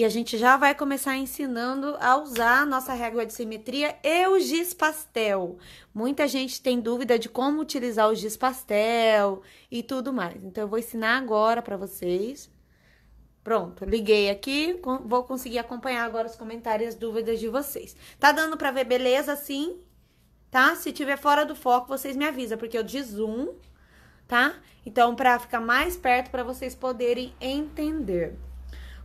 E a gente já vai começar ensinando a usar a nossa régua de simetria e o giz pastel. Muita gente tem dúvida de como utilizar o giz pastel e tudo mais. Então, eu vou ensinar agora para vocês. Pronto, liguei aqui, vou conseguir acompanhar agora os comentários e as dúvidas de vocês. Tá dando para ver beleza sim? Tá? Se tiver fora do foco, vocês me avisam, porque eu de zoom, tá? Então, para ficar mais perto para vocês poderem entender.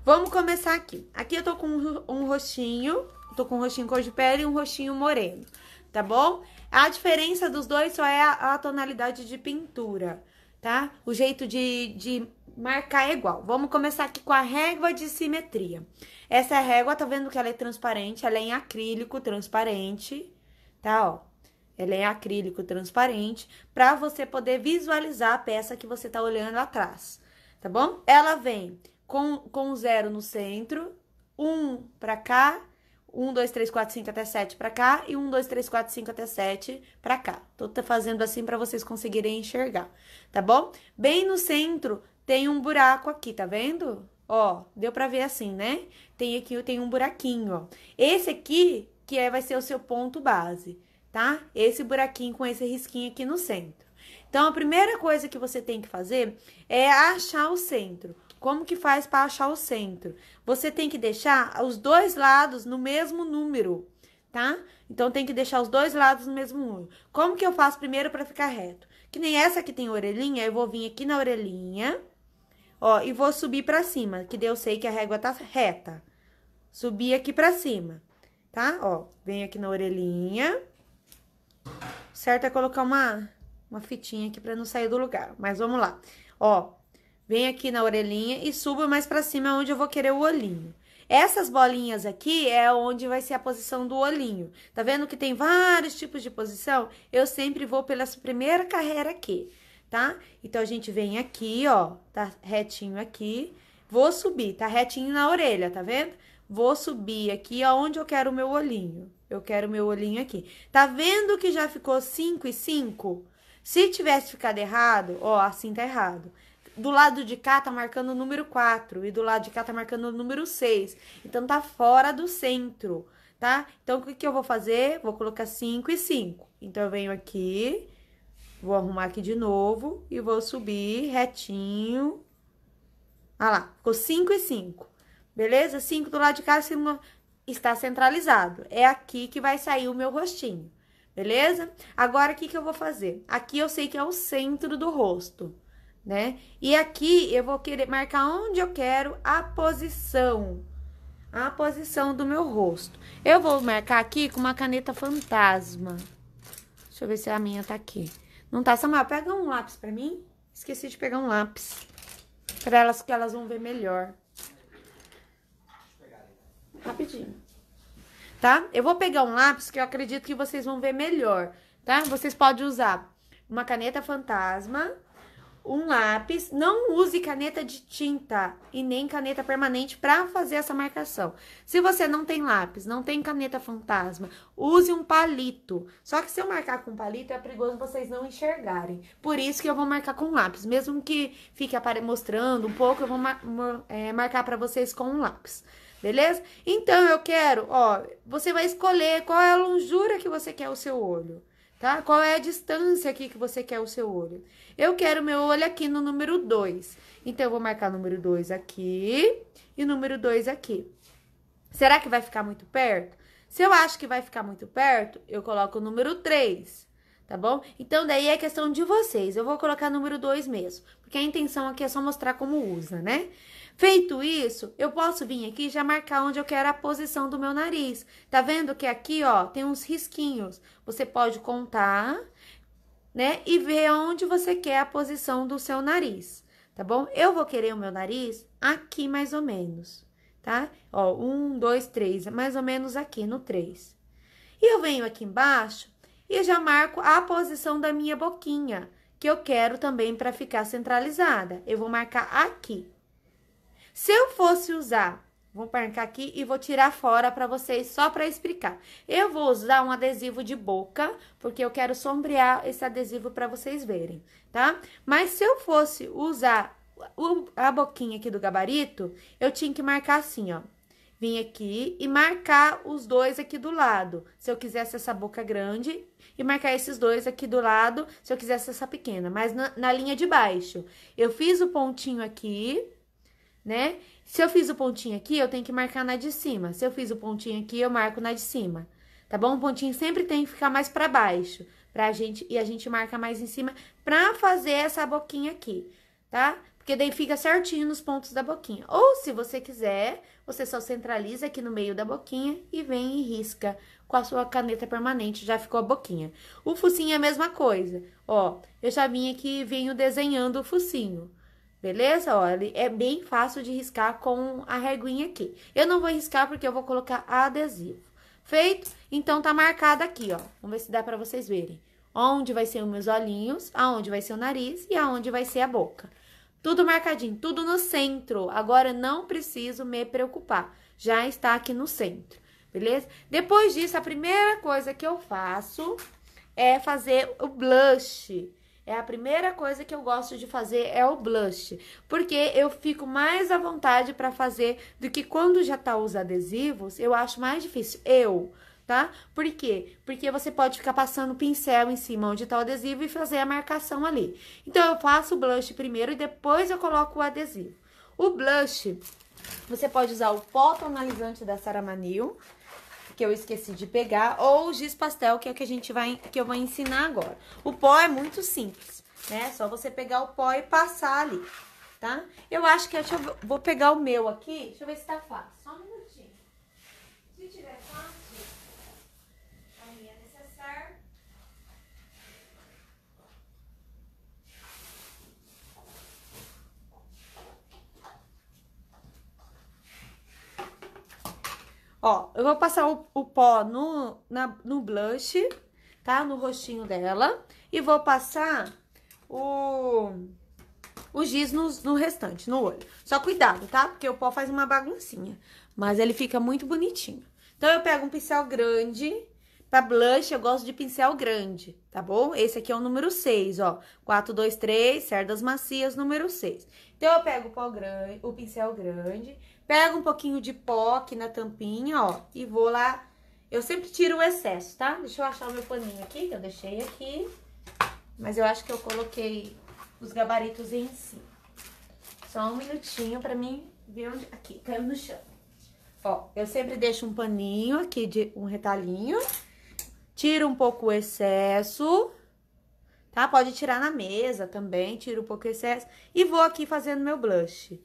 Vamos começar aqui. Aqui eu tô com um roxinho, tô com um roxinho cor de pele e um roxinho moreno, tá bom? A diferença dos dois só é a, a tonalidade de pintura, tá? O jeito de, de marcar é igual. Vamos começar aqui com a régua de simetria. Essa régua, tá vendo que ela é transparente? Ela é em acrílico transparente, tá? Ó, ela é em acrílico transparente para você poder visualizar a peça que você tá olhando atrás, tá bom? Ela vem com, com zero no centro, um para cá, um, dois, três, quatro, cinco até sete para cá e um, dois, três, quatro, cinco até sete para cá. Tô fazendo assim para vocês conseguirem enxergar, tá bom? Bem no centro tem um buraco aqui, tá vendo? Ó, deu para ver assim, né? Tem aqui, tem um buraquinho, ó. Esse aqui que é vai ser o seu ponto base, tá? Esse buraquinho com esse risquinho aqui no centro. Então, a primeira coisa que você tem que fazer é achar o centro. Como que faz para achar o centro? Você tem que deixar os dois lados no mesmo número, tá? Então tem que deixar os dois lados no mesmo número. Como que eu faço primeiro para ficar reto? Que nem essa que tem orelhinha, eu vou vir aqui na orelhinha, ó, e vou subir para cima, que eu sei que a régua tá reta. Subir aqui para cima, tá? Ó, vem aqui na orelhinha. Certo é colocar uma uma fitinha aqui para não sair do lugar, mas vamos lá. Ó, Vem aqui na orelhinha e suba mais para cima onde eu vou querer o olhinho. Essas bolinhas aqui é onde vai ser a posição do olhinho. Tá vendo que tem vários tipos de posição? Eu sempre vou pela primeira carreira aqui, tá? Então, a gente vem aqui, ó, tá retinho aqui. Vou subir, tá retinho na orelha, tá vendo? Vou subir aqui aonde eu quero o meu olhinho. Eu quero o meu olhinho aqui. Tá vendo que já ficou 5 e 5? Se tivesse ficado errado, ó, assim tá errado do lado de cá tá marcando o número 4 e do lado de cá tá marcando o número 6. Então tá fora do centro, tá? Então o que, que eu vou fazer? Vou colocar 5 e 5. Então eu venho aqui, vou arrumar aqui de novo e vou subir retinho. Ah lá, ficou 5 e 5. Beleza? 5 do lado de cá está centralizado. É aqui que vai sair o meu rostinho. Beleza? Agora, o que, que eu vou fazer? Aqui eu sei que é o centro do rosto né? E aqui eu vou querer marcar onde eu quero a posição, a posição do meu rosto. Eu vou marcar aqui com uma caneta fantasma. Deixa eu ver se a minha tá aqui. Não tá, Samuel, pega um lápis pra mim. Esqueci de pegar um lápis. Pra elas que elas vão ver melhor. Rapidinho. Tá? Eu vou pegar um lápis que eu acredito que vocês vão ver melhor, tá? Vocês podem usar uma caneta fantasma um lápis, não use caneta de tinta e nem caneta permanente para fazer essa marcação. Se você não tem lápis, não tem caneta fantasma, use um palito. Só que se eu marcar com palito é perigoso vocês não enxergarem. Por isso que eu vou marcar com lápis, mesmo que fique mostrando um pouco, eu vou mar é, marcar para vocês com um lápis. Beleza? Então eu quero, ó, você vai escolher qual é a longura que você quer o seu olho tá? Qual é a distância aqui que você quer o seu olho? Eu quero meu olho aqui no número 2. Então, eu vou marcar número 2 aqui e número 2 aqui. Será que vai ficar muito perto? Se eu acho que vai ficar muito perto, eu coloco o número 3, tá bom? Então, daí é questão de vocês. Eu vou colocar número 2 mesmo, porque a intenção aqui é só mostrar como usa, né? Feito isso, eu posso vir aqui e já marcar onde eu quero a posição do meu nariz. Tá vendo que aqui, ó, tem uns risquinhos. Você pode contar, né? E ver onde você quer a posição do seu nariz, tá bom? Eu vou querer o meu nariz aqui mais ou menos, tá? Ó, um, dois, três, mais ou menos aqui no três. E eu venho aqui embaixo e já marco a posição da minha boquinha, que eu quero também para ficar centralizada. Eu vou marcar aqui. Se eu fosse usar, vou marcar aqui e vou tirar fora para vocês só para explicar. Eu vou usar um adesivo de boca, porque eu quero sombrear esse adesivo para vocês verem, tá? Mas se eu fosse usar a boquinha aqui do gabarito, eu tinha que marcar assim, ó. Vim aqui e marcar os dois aqui do lado, se eu quisesse essa boca grande, e marcar esses dois aqui do lado, se eu quisesse essa pequena, mas na, na linha de baixo. Eu fiz o pontinho aqui, né? Se eu fiz o pontinho aqui, eu tenho que marcar na de cima. Se eu fiz o pontinho aqui, eu marco na de cima. Tá bom? O pontinho sempre tem que ficar mais para baixo, pra gente e a gente marca mais em cima pra fazer essa boquinha aqui, tá? Porque daí fica certinho nos pontos da boquinha. Ou se você quiser, você só centraliza aqui no meio da boquinha e vem e risca com a sua caneta permanente, já ficou a boquinha. O focinho é a mesma coisa. Ó, eu já vim aqui e venho desenhando o focinho. Beleza? Olha, é bem fácil de riscar com a reguinha aqui. Eu não vou riscar porque eu vou colocar adesivo. Feito? Então, tá marcado aqui, ó. Vamos ver se dá pra vocês verem. Onde vai ser os meus olhinhos, aonde vai ser o nariz e aonde vai ser a boca. Tudo marcadinho, tudo no centro. Agora, não preciso me preocupar. Já está aqui no centro, beleza? Depois disso, a primeira coisa que eu faço é fazer o blush. É a primeira coisa que eu gosto de fazer é o blush, porque eu fico mais à vontade para fazer do que quando já tá os adesivos, eu acho mais difícil. Eu, tá? Por quê? Porque você pode ficar passando o pincel em cima onde tá o adesivo e fazer a marcação ali. Então eu faço o blush primeiro e depois eu coloco o adesivo. O blush você pode usar o pó tonalizante da Sara Manil, que eu esqueci de pegar, ou o giz pastel, que é o que a gente vai que eu vou ensinar agora. O pó é muito simples, né? É só você pegar o pó e passar ali, tá? Eu acho que eu, eu vou pegar o meu aqui. Deixa eu ver se tá fácil. Só um Ó, eu vou passar o, o pó no, na, no blush, tá? No rostinho dela. E vou passar o, o giz no, no restante, no olho. Só cuidado, tá? Porque o pó faz uma baguncinha. Mas ele fica muito bonitinho. Então, eu pego um pincel grande... Pra blush, eu gosto de pincel grande, tá bom? Esse aqui é o número 6, ó. 4, 2, 3, cerdas macias, número 6. Então, eu pego o, pó grande, o pincel grande Pego um pouquinho de pó aqui na tampinha, ó, e vou lá. Eu sempre tiro o excesso, tá? Deixa eu achar o meu paninho aqui, que eu deixei aqui. Mas eu acho que eu coloquei os gabaritos em cima. Só um minutinho pra mim ver onde... Aqui, caiu no chão. Ó, eu sempre deixo um paninho aqui, de um retalhinho. Tiro um pouco o excesso, tá? Pode tirar na mesa também, tiro um pouco o excesso. E vou aqui fazendo meu blush.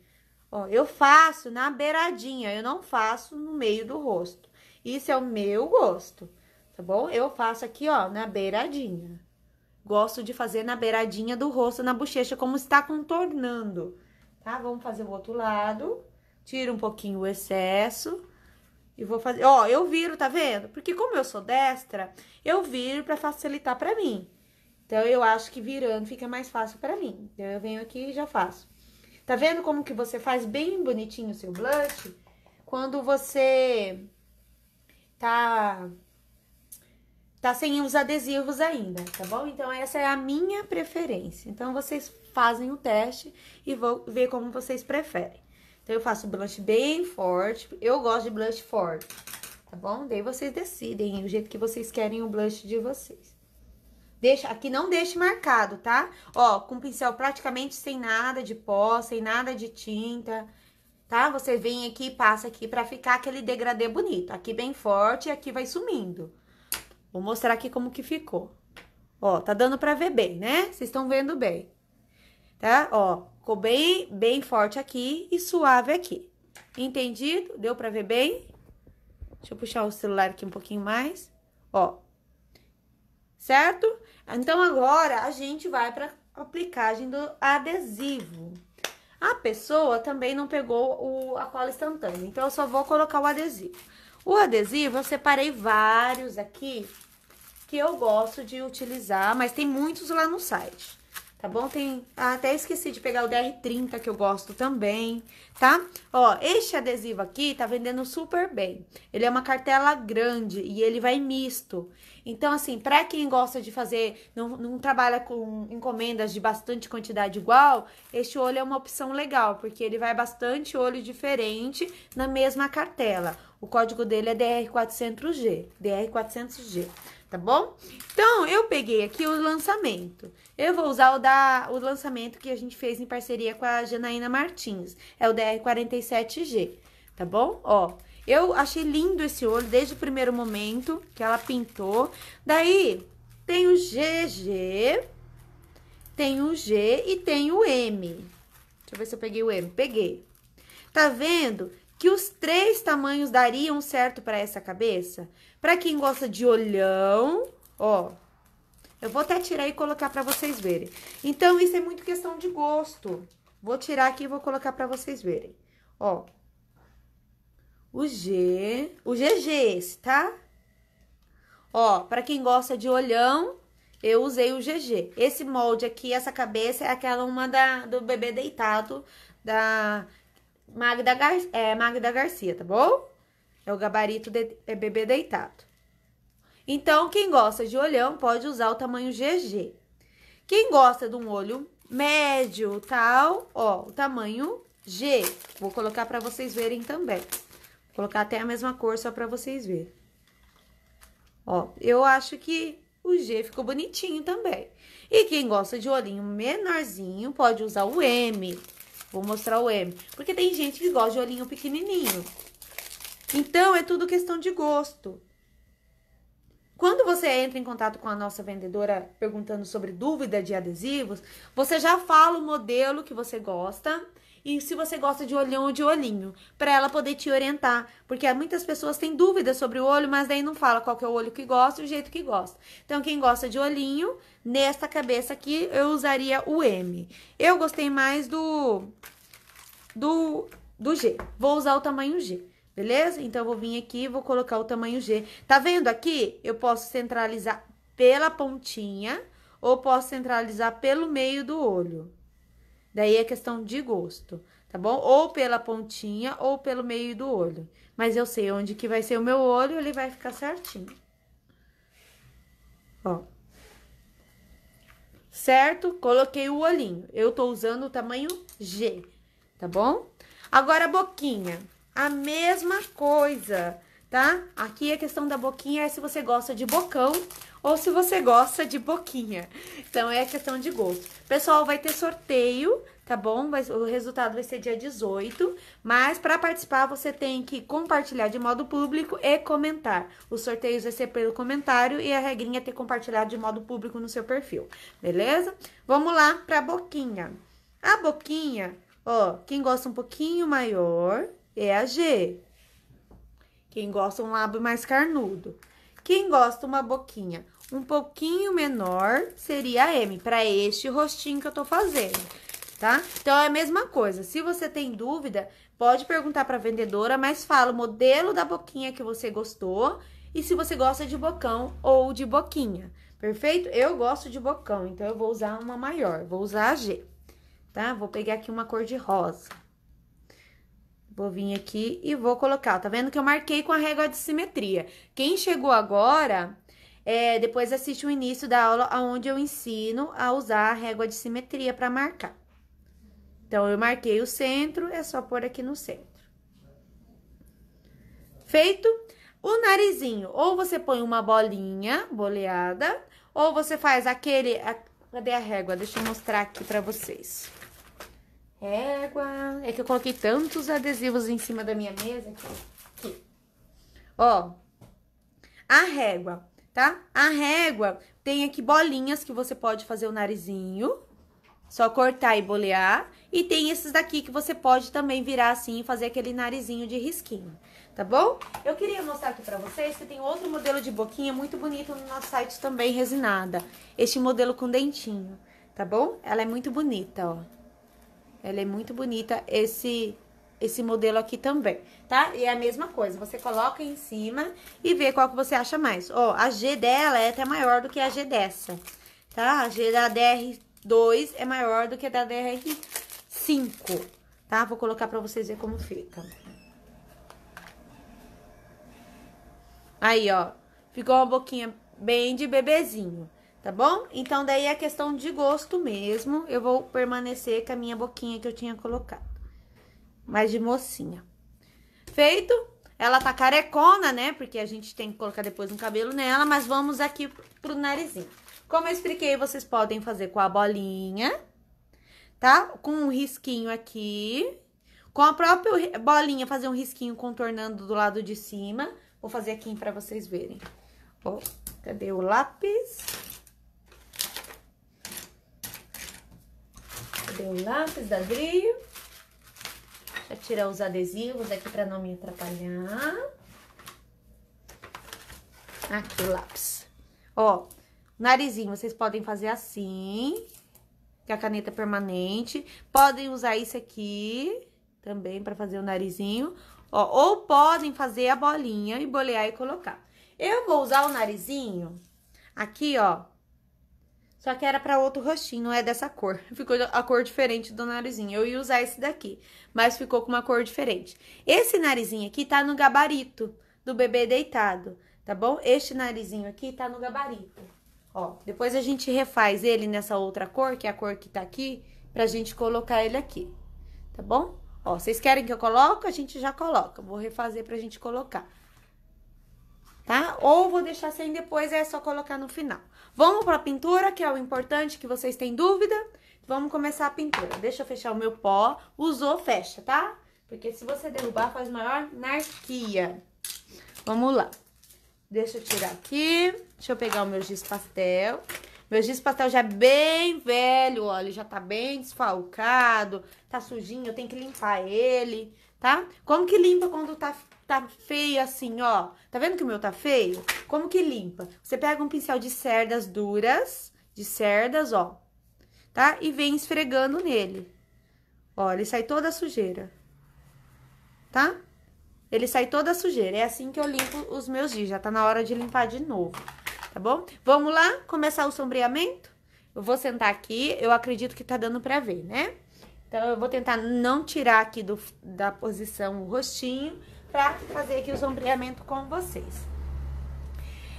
Ó, eu faço na beiradinha, eu não faço no meio do rosto. Isso é o meu gosto, tá bom? Eu faço aqui, ó, na beiradinha. Gosto de fazer na beiradinha do rosto, na bochecha, como está contornando, tá? Vamos fazer o outro lado. Tiro um pouquinho o excesso. E vou fazer... Ó, eu viro, tá vendo? Porque como eu sou destra, eu viro para facilitar para mim. Então, eu acho que virando fica mais fácil para mim. Então, eu venho aqui e já faço. Tá vendo como que você faz bem bonitinho o seu blush? Quando você tá tá sem os adesivos ainda, tá bom? Então essa é a minha preferência. Então vocês fazem o teste e vão ver como vocês preferem. Então eu faço blush bem forte, eu gosto de blush forte, tá bom? Daí vocês decidem o jeito que vocês querem o blush de vocês. Deixa, aqui não deixe marcado, tá? Ó, com pincel praticamente sem nada de pó, sem nada de tinta, tá? Você vem aqui e passa aqui pra ficar aquele degradê bonito. Aqui bem forte e aqui vai sumindo. Vou mostrar aqui como que ficou. Ó, tá dando pra ver bem, né? Vocês estão vendo bem. Tá? Ó, ficou bem, bem forte aqui e suave aqui. Entendido? Deu pra ver bem? Deixa eu puxar o celular aqui um pouquinho mais. Ó, certo? Então agora a gente vai para a aplicagem do adesivo. A pessoa também não pegou o, a cola instantânea, então eu só vou colocar o adesivo. O adesivo eu separei vários aqui que eu gosto de utilizar, mas tem muitos lá no site. Tá bom? Tem. Ah, até esqueci de pegar o DR30 que eu gosto também, tá? Ó, este adesivo aqui tá vendendo super bem. Ele é uma cartela grande e ele vai misto. Então, assim, pra quem gosta de fazer, não, não trabalha com encomendas de bastante quantidade igual, este olho é uma opção legal, porque ele vai bastante olho diferente na mesma cartela. O código dele é DR400G. DR400G tá bom? Então, eu peguei aqui o lançamento. Eu vou usar o, da, o lançamento que a gente fez em parceria com a Janaína Martins. É o DR47G, tá bom? Ó, eu achei lindo esse olho desde o primeiro momento que ela pintou. Daí, tem o GG, tem o G e tem o M. Deixa eu ver se eu peguei o M. Peguei. Tá vendo? que os três tamanhos dariam certo para essa cabeça? Para quem gosta de olhão, ó. Eu vou até tirar e colocar para vocês verem. Então, isso é muito questão de gosto. Vou tirar aqui e vou colocar para vocês verem. Ó. O G, o GG é esse, tá? Ó, para quem gosta de olhão, eu usei o GG. Esse molde aqui, essa cabeça é aquela uma da do bebê deitado da Magda, Gar é, Magda Garcia, tá bom? É o gabarito de, é bebê deitado. Então, quem gosta de olhão pode usar o tamanho GG. Quem gosta de um olho médio, tal, ó, o tamanho G. Vou colocar para vocês verem também. Vou colocar até a mesma cor só para vocês verem. Ó, eu acho que o G ficou bonitinho também. E quem gosta de olhinho menorzinho pode usar o M. Vou mostrar o M. Porque tem gente que gosta de olhinho pequenininho. Então, é tudo questão de gosto. Quando você entra em contato com a nossa vendedora perguntando sobre dúvida de adesivos, você já fala o modelo que você gosta e se você gosta de olhão ou de olhinho, para ela poder te orientar, porque muitas pessoas têm dúvidas sobre o olho, mas daí não fala qual que é o olho que gosta e o jeito que gosta. Então, quem gosta de olhinho, nesta cabeça aqui, eu usaria o M. Eu gostei mais do, do, do G. Vou usar o tamanho G. Beleza? Então, eu vou vir aqui e vou colocar o tamanho G. Tá vendo aqui? Eu posso centralizar pela pontinha ou posso centralizar pelo meio do olho. Daí é questão de gosto, tá bom? Ou pela pontinha ou pelo meio do olho. Mas eu sei onde que vai ser o meu olho, ele vai ficar certinho. Ó. Certo? Coloquei o olhinho. Eu tô usando o tamanho G, tá bom? Agora a boquinha. A mesma coisa, tá? Aqui a questão da boquinha é se você gosta de bocão ou se você gosta de boquinha. Então é questão de gosto. Pessoal, vai ter sorteio, tá bom? Vai, o resultado vai ser dia 18, mas para participar você tem que compartilhar de modo público e comentar. Os sorteios vai ser pelo comentário e a regrinha é ter compartilhado de modo público no seu perfil, beleza? Vamos lá para boquinha. A boquinha, ó, quem gosta um pouquinho maior é a G. Quem gosta um lábio mais carnudo quem gosta uma boquinha um pouquinho menor seria a M, para este rostinho que eu tô fazendo, tá? Então, é a mesma coisa. Se você tem dúvida, pode perguntar pra vendedora, mas fala o modelo da boquinha que você gostou e se você gosta de bocão ou de boquinha, perfeito? Eu gosto de bocão, então eu vou usar uma maior, vou usar a G, tá? Vou pegar aqui uma cor de rosa. Vou tipo, vir aqui e vou colocar. Tá vendo que eu marquei com a régua de simetria. Quem chegou agora, é, depois assiste o início da aula onde eu ensino a usar a régua de simetria para marcar. Então, eu marquei o centro, é só pôr aqui no centro. Feito? O narizinho, ou você põe uma bolinha boleada, ou você faz aquele... A, cadê a régua? Deixa eu mostrar aqui para vocês. Égua. É que eu coloquei tantos adesivos em cima da minha mesa Aqui. Ó. A régua, tá? A régua tem aqui bolinhas que você pode fazer o narizinho. Só cortar e bolear. E tem esses daqui que você pode também virar assim e fazer aquele narizinho de risquinho, tá bom? Eu queria mostrar aqui pra vocês que tem outro modelo de boquinha muito bonito no nosso site também, resinada. Este modelo com dentinho, tá bom? Ela é muito bonita, ó. Ela é muito bonita. Esse esse modelo aqui também, tá? E é a mesma coisa, você coloca em cima e vê qual que você acha mais. Ó, a G dela é até maior do que a G dessa, tá? A G da DR2 é maior do que a da DR5, tá? Vou colocar pra vocês verem como fica. Aí, ó, ficou uma boquinha bem de bebezinho. Tá bom? Então, daí é questão de gosto mesmo. Eu vou permanecer com a minha boquinha que eu tinha colocado. Mais de mocinha. Feito. Ela tá carecona, né? Porque a gente tem que colocar depois um cabelo nela. Mas vamos aqui pro narizinho. Como eu expliquei, vocês podem fazer com a bolinha. Tá? Com um risquinho aqui. Com a própria bolinha, fazer um risquinho contornando do lado de cima. Vou fazer aqui pra vocês verem. Ó, cadê o lápis? tem um lápis da Drio. Deixa eu tirar os adesivos aqui para não me atrapalhar. Aqui o lápis. Ó, narizinho, vocês podem fazer assim, que a caneta é permanente. Podem usar isso aqui também para fazer o narizinho. Ó, ou podem fazer a bolinha e bolear e colocar. Eu vou usar o narizinho aqui, ó, só que era para outro rostinho, não é dessa cor. Ficou a cor diferente do narizinho. Eu ia usar esse daqui, mas ficou com uma cor diferente. Esse narizinho aqui tá no gabarito do bebê deitado, tá bom? Este narizinho aqui tá no gabarito. Ó, depois a gente refaz ele nessa outra cor, que é a cor que tá aqui, pra gente colocar ele aqui, tá bom? Ó, vocês querem que eu coloque? A gente já coloca. Vou refazer pra gente colocar. Tá? Ou vou deixar sem depois, é só colocar no final. Vamos para a pintura, que é o importante, que vocês têm dúvida? Vamos começar a pintura. Deixa eu fechar o meu pó. Usou, fecha, tá? Porque se você derrubar, faz maior anarquia. Vamos lá. Deixa eu tirar aqui. Deixa eu pegar o meu giz pastel. Meu giz pastel já é bem velho, olha, já tá bem desfalcado, tá sujinho, eu tenho que limpar ele tá? Como que limpa quando tá, tá feio assim, ó? Tá vendo que o meu tá feio? Como que limpa? Você pega um pincel de cerdas duras, de cerdas, ó, tá? E vem esfregando nele. Ó, ele sai toda a sujeira, tá? Ele sai toda a sujeira. É assim que eu limpo os meus dias. Já tá na hora de limpar de novo, tá bom? Vamos lá começar o sombreamento? Eu vou sentar aqui, eu acredito que tá dando pra ver, né? Então, eu vou tentar não tirar aqui do, da posição o rostinho para fazer aqui o sombreamento com vocês.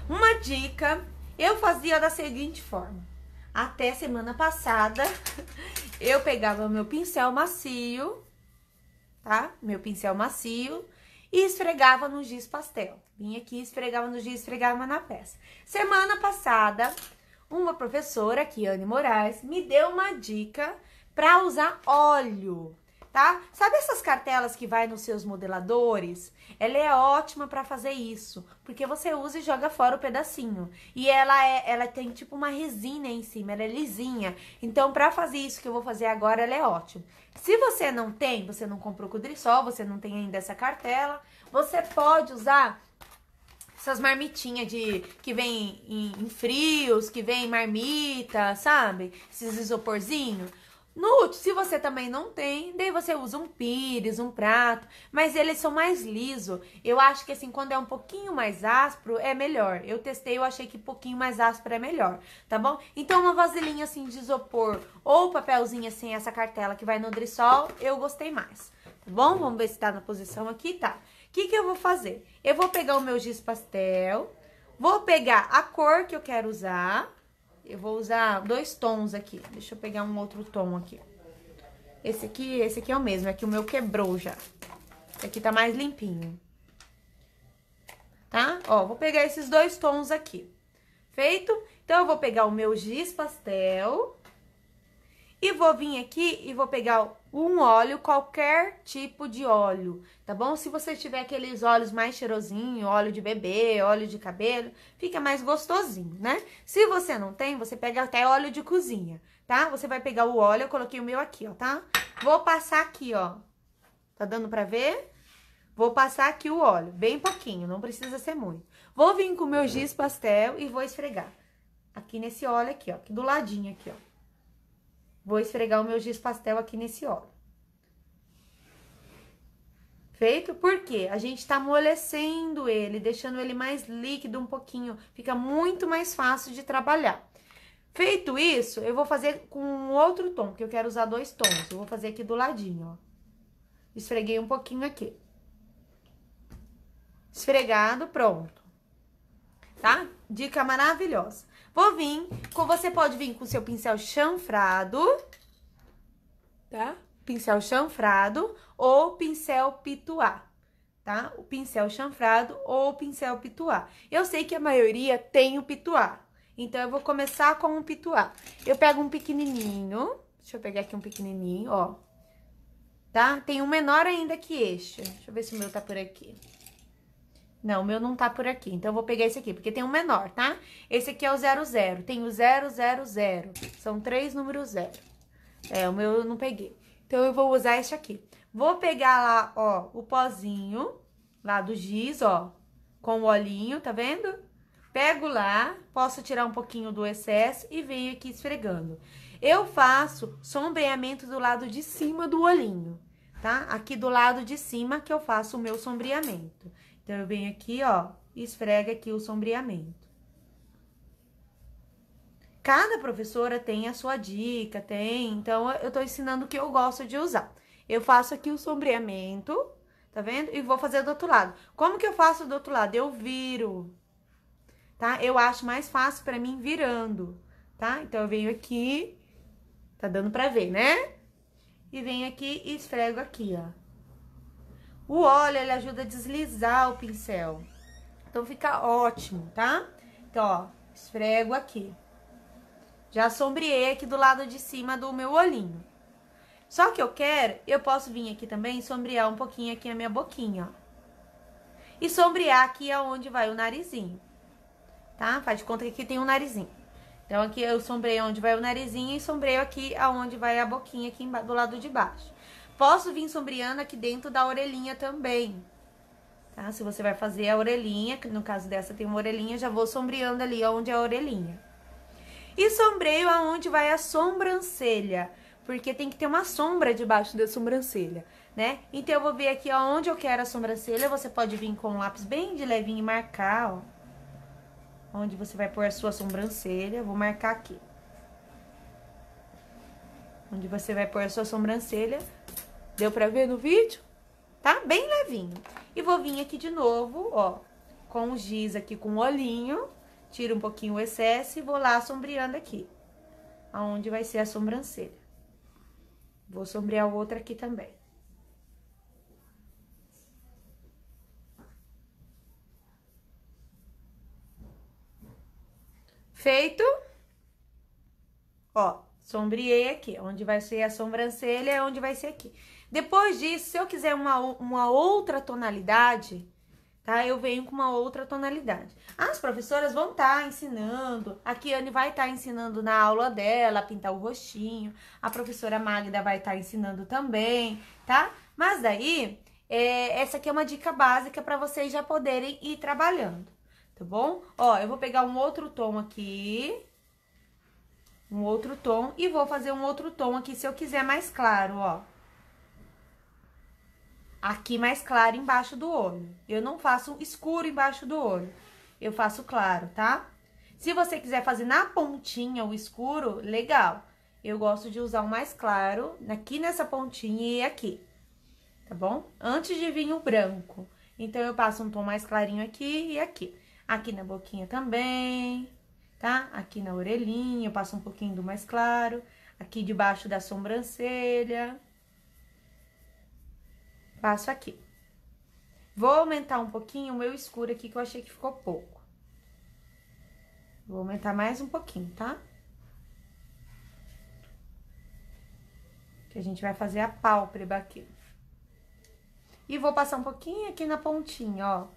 Uma dica, eu fazia da seguinte forma. Até semana passada, eu pegava meu pincel macio, tá? Meu pincel macio e esfregava no giz pastel. Vinha aqui, esfregava no giz, esfregava na peça. Semana passada, uma professora, Kiane Moraes, me deu uma dica para usar óleo, tá? Sabe essas cartelas que vai nos seus modeladores? Ela é ótima para fazer isso, porque você usa e joga fora o pedacinho. E ela é, ela tem tipo uma resina em cima, ela é lisinha. Então, para fazer isso que eu vou fazer agora, ela é ótima. Se você não tem, você não comprou codrissol, você não tem ainda essa cartela, você pode usar essas marmitinhas de que vem em, em, frios, que vem marmita, sabe? Esses isoporzinho. Nude, se você também não tem, daí você usa um pires, um prato, mas eles são mais liso. Eu acho que assim, quando é um pouquinho mais áspero, é melhor. Eu testei, eu achei que um pouquinho mais áspero é melhor, tá bom? Então uma vasilhinha assim de isopor ou papelzinho assim, essa cartela que vai no drissol, eu gostei mais, tá bom? Vamos ver se tá na posição aqui, tá? O que que eu vou fazer? Eu vou pegar o meu giz pastel, vou pegar a cor que eu quero usar eu vou usar dois tons aqui. Deixa eu pegar um outro tom aqui. Esse aqui, esse aqui é o mesmo. É que o meu quebrou já. Esse aqui tá mais limpinho. Tá? Ó, vou pegar esses dois tons aqui. Feito? Então, eu vou pegar o meu giz pastel e vou vir aqui e vou pegar um óleo, qualquer tipo de óleo, tá bom? Se você tiver aqueles óleos mais cheirosinho, óleo de bebê, óleo de cabelo, fica mais gostosinho, né? Se você não tem, você pega até óleo de cozinha, tá? Você vai pegar o óleo, eu coloquei o meu aqui, ó, tá? Vou passar aqui, ó. Tá dando pra ver? Vou passar aqui o óleo, bem pouquinho, não precisa ser muito. Vou vir com o meu giz pastel e vou esfregar. Aqui nesse óleo aqui, ó, aqui do ladinho aqui, ó. Vou esfregar o meu giz pastel aqui nesse óleo. Feito? Por quê? A gente tá amolecendo ele, deixando ele mais líquido um pouquinho. Fica muito mais fácil de trabalhar. Feito isso, eu vou fazer com outro tom, porque eu quero usar dois tons. Eu vou fazer aqui do ladinho, ó. Esfreguei um pouquinho aqui. Esfregado, pronto. Tá? Dica maravilhosa. Vou vir, com, você pode vir com seu pincel chanfrado, tá? Pincel chanfrado ou pincel pituá, tá? O pincel chanfrado ou pincel pituá. Eu sei que a maioria tem o pituá, então eu vou começar com o pituá. Eu pego um pequenininho, deixa eu pegar aqui um pequenininho, ó. Tá? Tem um menor ainda que este. Deixa eu ver se o meu tá por aqui. Não, o meu não tá por aqui. Então, eu vou pegar esse aqui, porque tem um menor, tá? Esse aqui é o 00. Tem o 000. São três números zero. É, o meu eu não peguei. Então, eu vou usar este aqui. Vou pegar lá, ó, o pozinho lá do giz, ó, com o olhinho, tá vendo? Pego lá, posso tirar um pouquinho do excesso e venho aqui esfregando. Eu faço sombreamento do lado de cima do olhinho, tá? Aqui do lado de cima que eu faço o meu sombreamento. Então, eu venho aqui, ó, esfrega aqui o sombreamento. Cada professora tem a sua dica, tem. Então, eu tô ensinando o que eu gosto de usar. Eu faço aqui o sombreamento, tá vendo? E vou fazer do outro lado. Como que eu faço do outro lado? Eu viro, tá? Eu acho mais fácil pra mim virando, tá? Então, eu venho aqui, tá dando pra ver, né? E venho aqui e esfrego aqui, ó. O óleo, ele ajuda a deslizar o pincel. Então, fica ótimo, tá? Então, ó, esfrego aqui. Já sombreei aqui do lado de cima do meu olhinho. Só que eu quero, eu posso vir aqui também sombrear um pouquinho aqui a minha boquinha, ó. E sombrear aqui aonde vai o narizinho, tá? Faz de conta que aqui tem um narizinho. Então, aqui eu sombrei onde vai o narizinho e sombreio aqui aonde vai a boquinha aqui do lado de baixo. Posso vir sombreando aqui dentro da orelhinha também. Tá? Se você vai fazer a orelhinha, que no caso dessa tem uma orelhinha, já vou sombreando ali onde é a orelhinha. E sombreio aonde vai a sobrancelha, porque tem que ter uma sombra debaixo da sobrancelha, né? Então eu vou ver aqui aonde eu quero a sobrancelha, você pode vir com um lápis bem de levinho e marcar, ó. Onde você vai pôr a sua sobrancelha, vou marcar aqui. Onde você vai pôr a sua sobrancelha, Deu pra ver no vídeo? Tá? Bem levinho. E vou vir aqui de novo, ó, com o giz aqui com o olhinho. Tiro um pouquinho o excesso e vou lá sombreando aqui. Aonde vai ser a sobrancelha. Vou sombrear o outro aqui também. Feito? Ó, sombreei aqui. Onde vai ser a sobrancelha é onde vai ser aqui. Depois disso, se eu quiser uma, uma outra tonalidade, tá? Eu venho com uma outra tonalidade. As professoras vão estar tá ensinando, a Kiane vai estar tá ensinando na aula dela a pintar o rostinho, a professora Magda vai estar tá ensinando também, tá? Mas daí, é, essa aqui é uma dica básica para vocês já poderem ir trabalhando, tá bom? Ó, eu vou pegar um outro tom aqui, um outro tom, e vou fazer um outro tom aqui se eu quiser mais claro, ó. Aqui mais claro embaixo do olho. Eu não faço escuro embaixo do olho. Eu faço claro, tá? Se você quiser fazer na pontinha o escuro, legal. Eu gosto de usar o mais claro aqui nessa pontinha e aqui, tá bom? Antes de vir o branco. Então, eu passo um tom mais clarinho aqui e aqui. Aqui na boquinha também, tá? Aqui na orelhinha eu passo um pouquinho do mais claro. Aqui debaixo da sobrancelha. Passo aqui. Vou aumentar um pouquinho o meu escuro aqui, que eu achei que ficou pouco. Vou aumentar mais um pouquinho, tá? Que a gente vai fazer a pálpebra aqui. E vou passar um pouquinho aqui na pontinha, ó.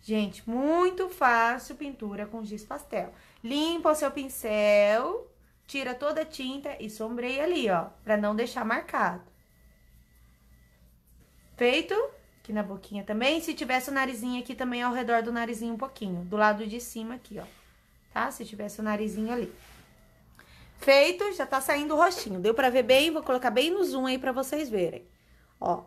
Gente, muito fácil pintura com giz pastel. Limpa o seu pincel, tira toda a tinta e sombreia ali, ó, pra não deixar marcado. Feito? Aqui na boquinha também. Se tivesse o narizinho aqui também, ao redor do narizinho um pouquinho. Do lado de cima aqui, ó. Tá? Se tivesse o narizinho ali. Feito, já tá saindo o rostinho. Deu pra ver bem? Vou colocar bem no zoom aí pra vocês verem. Ó.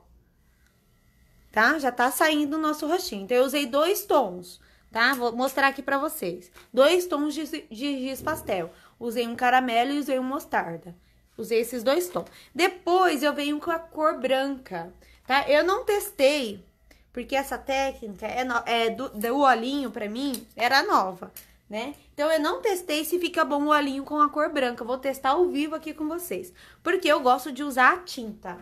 Tá? Já tá saindo o nosso rostinho. Então, eu usei dois tons, tá? Vou mostrar aqui pra vocês. Dois tons de, de giz pastel. Usei um caramelo e usei um mostarda. Usei esses dois tons. Depois, eu venho com a cor branca. Branca tá? Eu não testei, porque essa técnica é, no, é do, do olhinho para mim era nova, né? Então eu não testei se fica bom o olhinho com a cor branca. Vou testar ao vivo aqui com vocês, porque eu gosto de usar a tinta.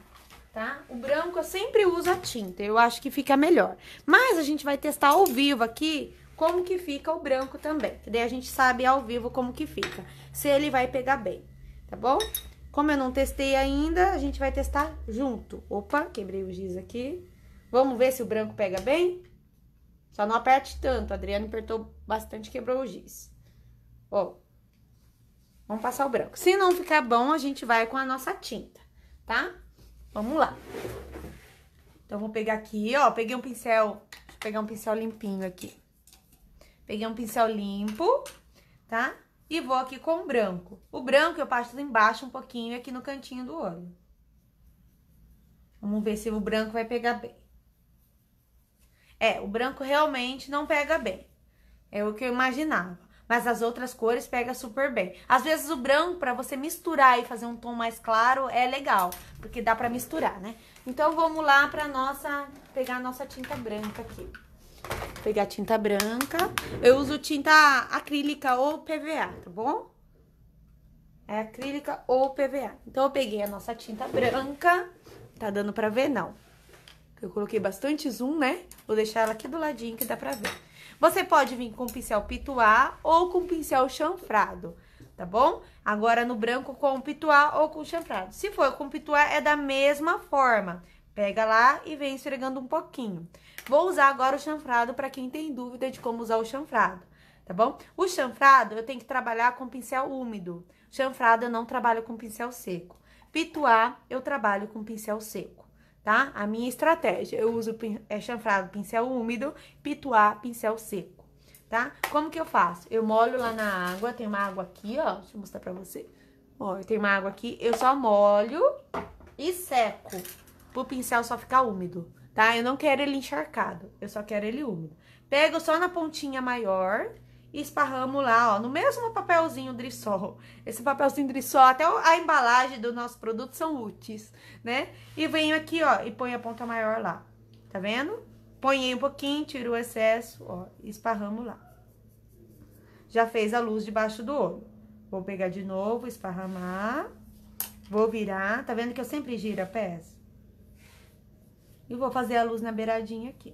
Tá? O branco eu sempre uso a tinta, eu acho que fica melhor. Mas a gente vai testar ao vivo aqui como que fica o branco também. Que daí a gente sabe ao vivo como que fica, se ele vai pegar bem, tá bom? Como eu não testei ainda, a gente vai testar junto. Opa, quebrei o giz aqui. Vamos ver se o branco pega bem? Só não aperte tanto. A Adriana apertou bastante, quebrou o giz. Ó. Vamos passar o branco. Se não ficar bom, a gente vai com a nossa tinta, tá? Vamos lá. Então, vou pegar aqui, ó. Peguei um pincel... Deixa eu pegar um pincel limpinho aqui. Peguei um pincel limpo, tá? E vou aqui com o branco. O branco eu passo embaixo um pouquinho aqui no cantinho do olho. Vamos ver se o branco vai pegar bem. É, o branco realmente não pega bem. É o que eu imaginava. Mas as outras cores pega super bem. Às vezes o branco, para você misturar e fazer um tom mais claro, é legal. Porque dá para misturar, né? Então vamos lá para nossa pegar a nossa tinta branca aqui. Vou pegar tinta branca. Eu uso tinta acrílica ou PVA, tá bom? É acrílica ou PVA. Então, eu peguei a nossa tinta branca. Tá dando pra ver? Não. Eu coloquei bastante zoom, né? Vou deixar ela aqui do ladinho que dá pra ver. Você pode vir com pincel pituá ou com pincel chanfrado, tá bom? Agora, no branco, com pituá ou com chanfrado. Se for com pituá, é da mesma forma. Pega lá e vem esfregando um pouquinho. Vou usar agora o chanfrado para quem tem dúvida de como usar o chanfrado, tá bom? O chanfrado eu tenho que trabalhar com pincel úmido. Chanfrado eu não trabalho com pincel seco. Pituar eu trabalho com pincel seco, tá? A minha estratégia, eu uso é, chanfrado pincel úmido, pituar, pincel seco, tá? Como que eu faço? Eu molho lá na água, tem uma água aqui, ó, deixa eu mostrar pra você. Ó, tem uma água aqui, eu só molho e seco pro pincel só ficar úmido, tá? Eu não quero ele encharcado, eu só quero ele úmido. Pego só na pontinha maior e esparramo lá, ó, no mesmo papelzinho drissol. Esse papelzinho drissol, até a embalagem do nosso produto são úteis, né? E venho aqui, ó, e ponho a ponta maior lá, tá vendo? Ponhei um pouquinho, tiro o excesso, ó, e esparramo lá. Já fez a luz debaixo do olho. Vou pegar de novo, esparramar, vou virar, tá vendo que eu sempre giro a peça? E vou fazer a luz na beiradinha aqui.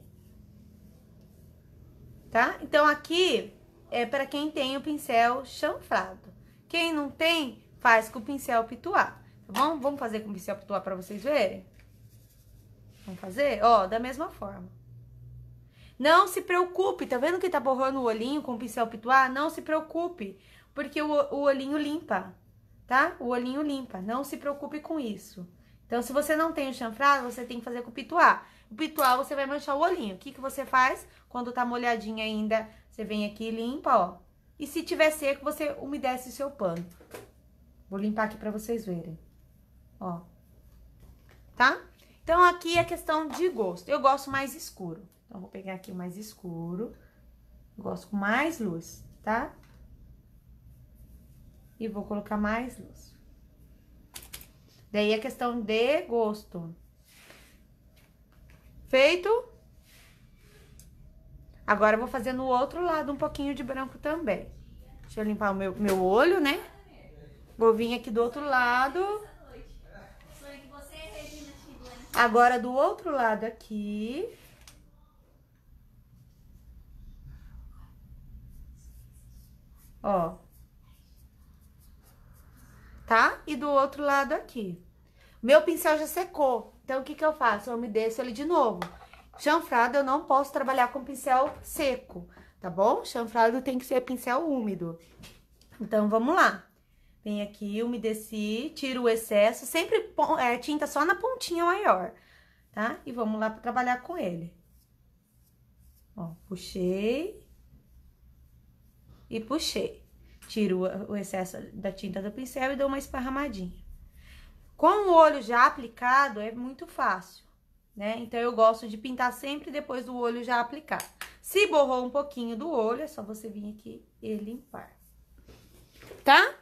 Tá? Então, aqui é para quem tem o pincel chanfrado. Quem não tem, faz com o pincel pituá, tá bom? Vamos fazer com o pincel pituá para vocês verem? Vamos fazer? Ó, da mesma forma. Não se preocupe, tá vendo que tá borrando o olhinho com o pincel pituá? Não se preocupe, porque o, o olhinho limpa, tá? O olhinho limpa, não se preocupe com isso. Então, se você não tem o chanfrado, você tem que fazer com o pituá. O pituá você vai manchar o olhinho. O que, que você faz? Quando tá molhadinho ainda, você vem aqui e limpa, ó. E se tiver seco, você umedece o seu pano. Vou limpar aqui pra vocês verem. Ó. Tá? Então, aqui é questão de gosto. Eu gosto mais escuro. Então, vou pegar aqui o mais escuro. gosto com mais luz, tá? E vou colocar mais luz. Daí é questão de gosto. Feito? Agora eu vou fazer no outro lado um pouquinho de branco também. Deixa eu limpar o meu, meu olho, né? Vou vir aqui do outro lado. Agora do outro lado aqui. Ó tá? E do outro lado aqui. Meu pincel já secou, então o que que eu faço? Eu umedeço ele de novo. Chanfrado eu não posso trabalhar com pincel seco, tá bom? Chanfrado tem que ser pincel úmido. Então, vamos lá. Vem aqui, umedeci, tiro o excesso, sempre é, tinta só na pontinha maior, tá? E vamos lá para trabalhar com ele. Ó, puxei e puxei. Tiro o excesso da tinta do pincel e dou uma esparramadinha. Com o olho já aplicado, é muito fácil, né? Então, eu gosto de pintar sempre depois do olho já aplicar Se borrou um pouquinho do olho, é só você vir aqui e limpar. Tá?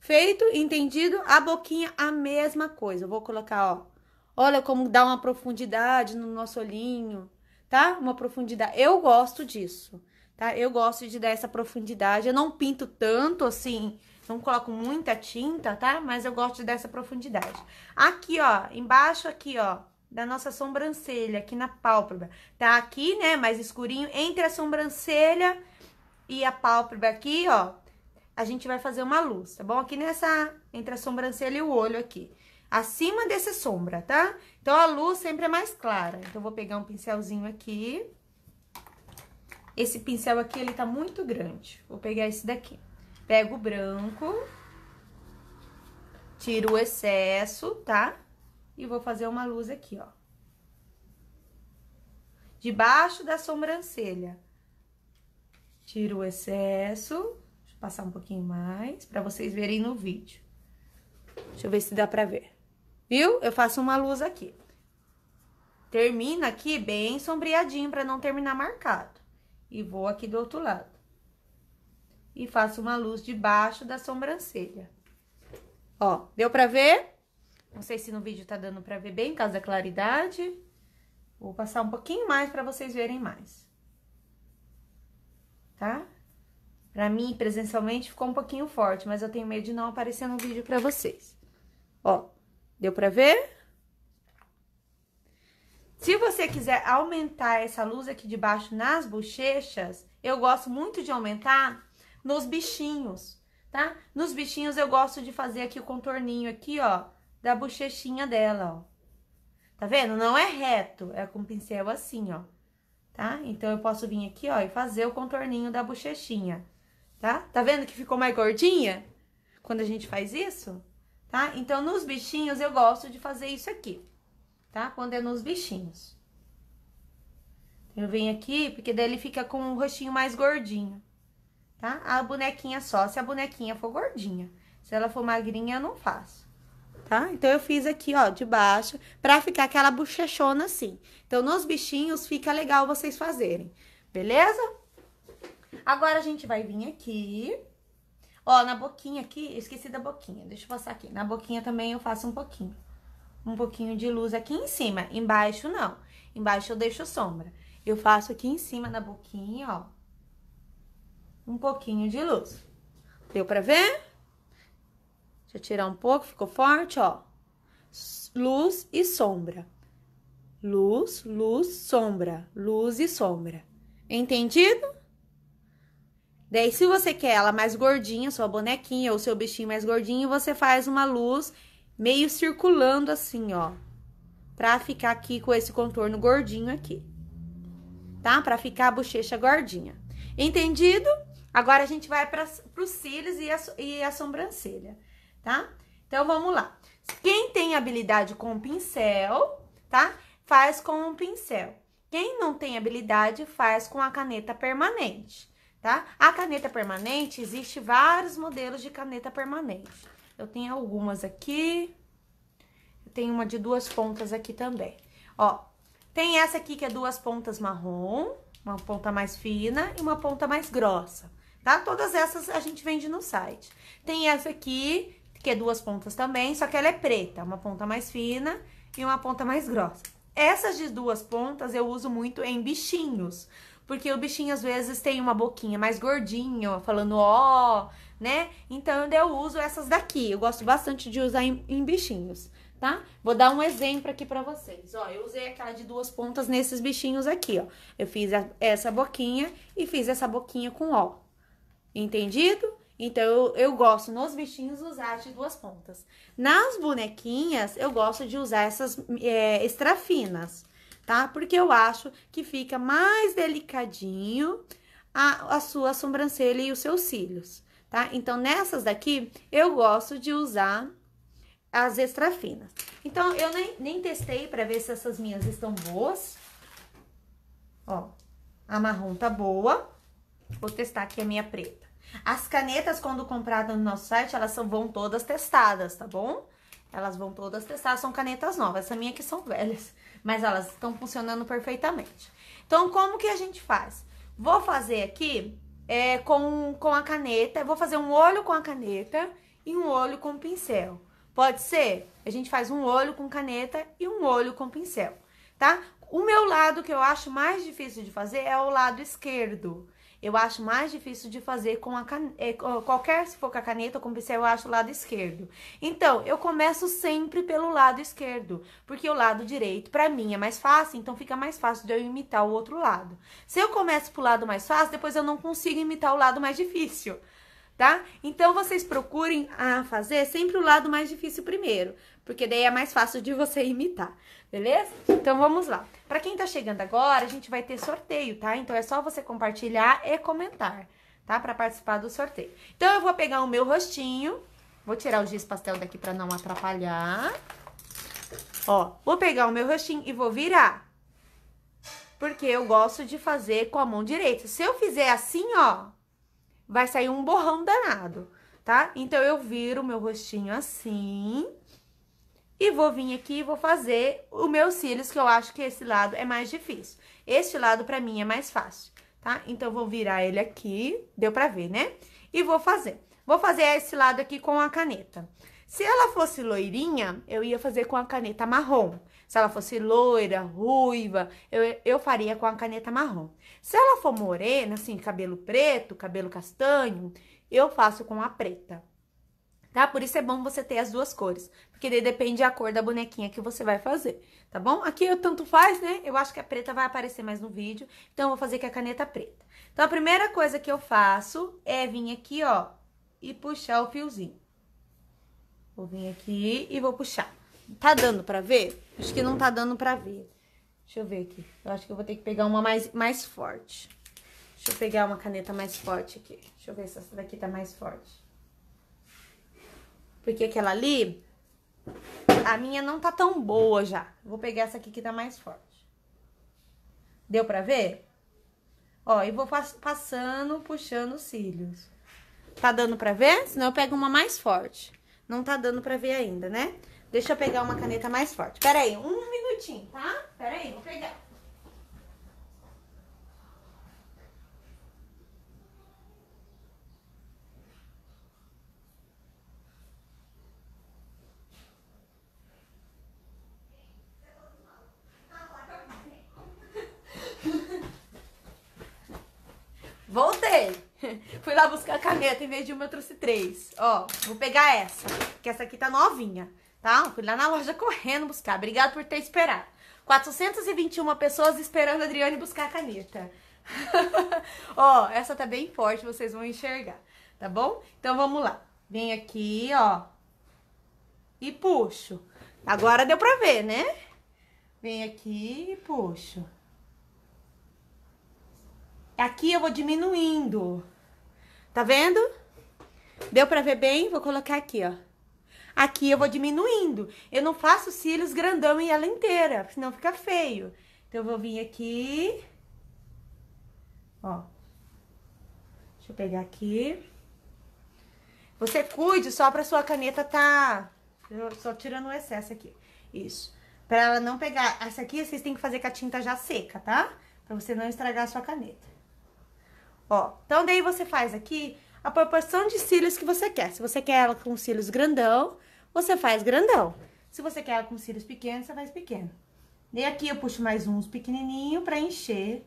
Feito, entendido? A boquinha, a mesma coisa. Eu vou colocar, ó. Olha como dá uma profundidade no nosso olhinho, tá? Uma profundidade. Eu gosto disso tá? Eu gosto de dar essa profundidade. Eu não pinto tanto, assim, não coloco muita tinta, tá? Mas eu gosto de dar essa profundidade. Aqui, ó, embaixo aqui, ó, da nossa sobrancelha, aqui na pálpebra. Tá aqui, né, mais escurinho, entre a sobrancelha e a pálpebra aqui, ó, a gente vai fazer uma luz, tá bom? Aqui nessa, entre a sobrancelha e o olho aqui. Acima dessa sombra, tá? Então, a luz sempre é mais clara. Então, eu vou pegar um pincelzinho aqui. Esse pincel aqui, ele tá muito grande. Vou pegar esse daqui. Pego o branco, tiro o excesso, tá? E vou fazer uma luz aqui, ó. Debaixo da sobrancelha. Tiro o excesso. Deixa eu passar um pouquinho mais pra vocês verem no vídeo. Deixa eu ver se dá pra ver. Viu? Eu faço uma luz aqui. Termina aqui bem sombreadinho pra não terminar marcado e vou aqui do outro lado. E faço uma luz debaixo da sobrancelha. Ó, deu pra ver? Não sei se no vídeo tá dando pra ver bem, por causa da claridade. Vou passar um pouquinho mais pra vocês verem mais. Tá? Pra mim, presencialmente, ficou um pouquinho forte, mas eu tenho medo de não aparecer no vídeo pra vocês. Ó, deu pra ver? Se você quiser aumentar essa luz aqui de baixo nas bochechas, eu gosto muito de aumentar nos bichinhos, tá? Nos bichinhos eu gosto de fazer aqui o contorninho aqui, ó, da bochechinha dela, ó. Tá vendo? Não é reto, é com pincel assim, ó. Tá? Então eu posso vir aqui, ó, e fazer o contorninho da bochechinha, tá? Tá vendo que ficou mais gordinha? Quando a gente faz isso, tá? Então nos bichinhos eu gosto de fazer isso aqui tá? Quando é nos bichinhos. Eu venho aqui, porque daí ele fica com um rostinho mais gordinho, tá? A bonequinha só, se a bonequinha for gordinha. Se ela for magrinha, eu não faço, tá? Então, eu fiz aqui, ó, de baixo, pra ficar aquela bochechona assim. Então, nos bichinhos, fica legal vocês fazerem, beleza? Agora, a gente vai vir aqui... Ó, na boquinha aqui, esqueci da boquinha, deixa eu passar aqui. Na boquinha também eu faço um pouquinho um pouquinho de luz aqui em cima. Embaixo, não. Embaixo eu deixo sombra. Eu faço aqui em cima na boquinha, ó. Um pouquinho de luz. Deu pra ver? Deixa eu tirar um pouco, ficou forte, ó. Luz e sombra. Luz, luz, sombra. Luz e sombra. Entendido? Daí, se você quer ela mais gordinha, sua bonequinha ou seu bichinho mais gordinho, você faz uma luz meio circulando assim, ó, pra ficar aqui com esse contorno gordinho aqui, tá? Pra ficar a bochecha gordinha. Entendido? Agora a gente vai para os cílios e a, e a sobrancelha, tá? Então vamos lá. Quem tem habilidade com o pincel, tá? Faz com o pincel. Quem não tem habilidade faz com a caneta permanente, tá? A caneta permanente existe vários modelos de caneta permanente. Eu tenho algumas aqui. Eu tenho uma de duas pontas aqui também. Ó, tem essa aqui que é duas pontas marrom, uma ponta mais fina e uma ponta mais grossa, tá? Todas essas a gente vende no site. Tem essa aqui, que é duas pontas também, só que ela é preta, uma ponta mais fina e uma ponta mais grossa. Essas de duas pontas eu uso muito em bichinhos, porque o bichinho às vezes tem uma boquinha mais gordinha, falando ó, oh! né? Então eu uso essas daqui. Eu gosto bastante de usar em, em bichinhos, tá? Vou dar um exemplo aqui pra vocês. Ó, eu usei aquela de duas pontas nesses bichinhos aqui, ó. Eu fiz a, essa boquinha e fiz essa boquinha com ó. Entendido? Então, eu, eu gosto nos bichinhos usar de duas pontas. Nas bonequinhas, eu gosto de usar essas é, tá? Porque eu acho que fica mais delicadinho a, a sua sobrancelha e os seus cílios tá? Então, nessas daqui, eu gosto de usar as extra finas. Então, eu nem, nem testei para ver se essas minhas estão boas. Ó, a marrom tá boa. Vou testar aqui a minha preta. As canetas, quando compradas no nosso site, elas são, vão todas testadas, tá bom? Elas vão todas testadas, são canetas novas. Essa minha aqui são velhas, mas elas estão funcionando perfeitamente. Então, como que a gente faz? Vou fazer aqui é, com, com a caneta. Eu vou fazer um olho com a caneta e um olho com pincel. Pode ser? A gente faz um olho com caneta e um olho com pincel, tá? O meu lado que eu acho mais difícil de fazer é o lado esquerdo. Eu acho mais difícil de fazer com a caneta, eh, qualquer se for com a caneta ou com o pincel, eu acho o lado esquerdo. Então, eu começo sempre pelo lado esquerdo, porque o lado direito para mim é mais fácil, então fica mais fácil de eu imitar o outro lado. Se eu começo pro lado mais fácil, depois eu não consigo imitar o lado mais difícil tá? Então, vocês procurem a ah, fazer sempre o lado mais difícil primeiro porque daí é mais fácil de você imitar, beleza? Então vamos lá. Para quem tá chegando agora, a gente vai ter sorteio, tá? Então é só você compartilhar e comentar, tá? Para participar do sorteio. Então eu vou pegar o meu rostinho, vou tirar o giz pastel daqui para não atrapalhar. Ó, vou pegar o meu rostinho e vou virar. Porque eu gosto de fazer com a mão direita. Se eu fizer assim, ó, vai sair um borrão danado, tá? Então eu viro meu rostinho assim. E vou vir aqui e vou fazer os meus cílios, que eu acho que esse lado é mais difícil. Este lado, pra mim, é mais fácil, tá? Então, vou virar ele aqui, deu pra ver, né? E vou fazer. Vou fazer esse lado aqui com a caneta. Se ela fosse loirinha, eu ia fazer com a caneta marrom. Se ela fosse loira, ruiva, eu, eu faria com a caneta marrom. Se ela for morena, assim, cabelo preto, cabelo castanho, eu faço com a preta. Tá? Por isso é bom você ter as duas cores, porque daí depende da cor da bonequinha que você vai fazer, tá bom? Aqui eu tanto faz, né? Eu acho que a preta vai aparecer mais no vídeo, então eu vou fazer com a caneta é preta. Então, a primeira coisa que eu faço é vir aqui, ó, e puxar o fiozinho. Vou vir aqui e vou puxar. Tá dando pra ver? Acho que não tá dando pra ver. Deixa eu ver aqui. Eu acho que eu vou ter que pegar uma mais, mais forte. Deixa eu pegar uma caneta mais forte aqui. Deixa eu ver se essa daqui tá mais forte. Porque aquela ali, a minha não tá tão boa já. Vou pegar essa aqui que tá mais forte. Deu pra ver? Ó, e vou passando, puxando os cílios. Tá dando pra ver? Senão eu pego uma mais forte. Não tá dando pra ver ainda, né? Deixa eu pegar uma caneta mais forte. Pera aí, um minutinho, tá? Pera aí, vou pegar. Voltei. Fui lá buscar a caneta, em vez de uma eu trouxe três. Ó, vou pegar essa, que essa aqui tá novinha, tá? Fui lá na loja correndo buscar. Obrigado por ter esperado. 421 pessoas esperando a Adriane buscar a caneta. ó, essa tá bem forte, vocês vão enxergar, tá bom? Então vamos lá. Vem aqui, ó. E puxo. Agora deu pra ver, né? Vem aqui e puxo. Aqui eu vou diminuindo. Tá vendo? Deu pra ver bem? Vou colocar aqui, ó. Aqui eu vou diminuindo. Eu não faço cílios grandão e ela inteira, senão fica feio. Então eu vou vir aqui. Ó. Deixa eu pegar aqui. Você cuide só pra sua caneta tá... Eu só tirando o excesso aqui. Isso. Pra ela não pegar... Essa aqui vocês têm que fazer com a tinta já seca, tá? Pra você não estragar a sua caneta. Ó, então daí você faz aqui a proporção de cílios que você quer. Se você quer ela com cílios grandão, você faz grandão. Se você quer ela com cílios pequenos, você faz pequeno. Daí aqui eu puxo mais uns pequenininho pra encher.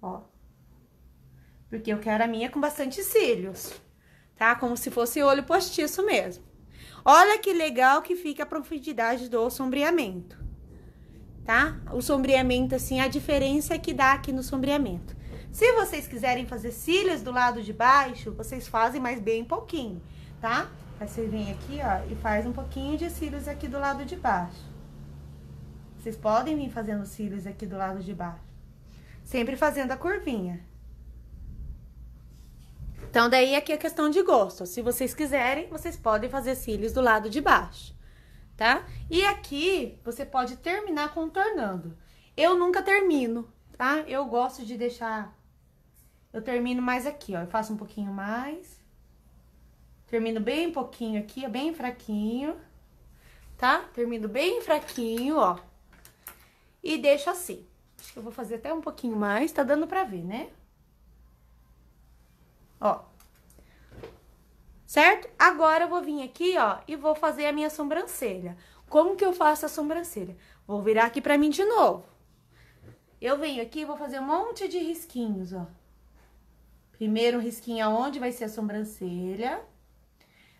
Ó. Porque eu quero a minha com bastante cílios, tá? Como se fosse olho postiço mesmo. Olha que legal que fica a profundidade do sombreamento, tá? O sombreamento, assim, a diferença que dá aqui no sombreamento. Se vocês quiserem fazer cílios do lado de baixo, vocês fazem, mas bem pouquinho, tá? Aí você vem aqui, ó, e faz um pouquinho de cílios aqui do lado de baixo. Vocês podem vir fazendo cílios aqui do lado de baixo. Sempre fazendo a curvinha. Então, daí aqui é questão de gosto. Se vocês quiserem, vocês podem fazer cílios do lado de baixo, tá? E aqui, você pode terminar contornando. Eu nunca termino, tá? Eu gosto de deixar eu termino mais aqui, ó. Eu faço um pouquinho mais. Termino bem pouquinho aqui, ó, bem fraquinho. Tá? Termino bem fraquinho, ó. E deixo assim. Acho que eu vou fazer até um pouquinho mais, tá dando pra ver, né? Ó. Certo? Agora eu vou vir aqui, ó, e vou fazer a minha sobrancelha. Como que eu faço a sobrancelha? Vou virar aqui pra mim de novo. Eu venho aqui e vou fazer um monte de risquinhos, ó. Primeiro um risquinho aonde vai ser a sobrancelha.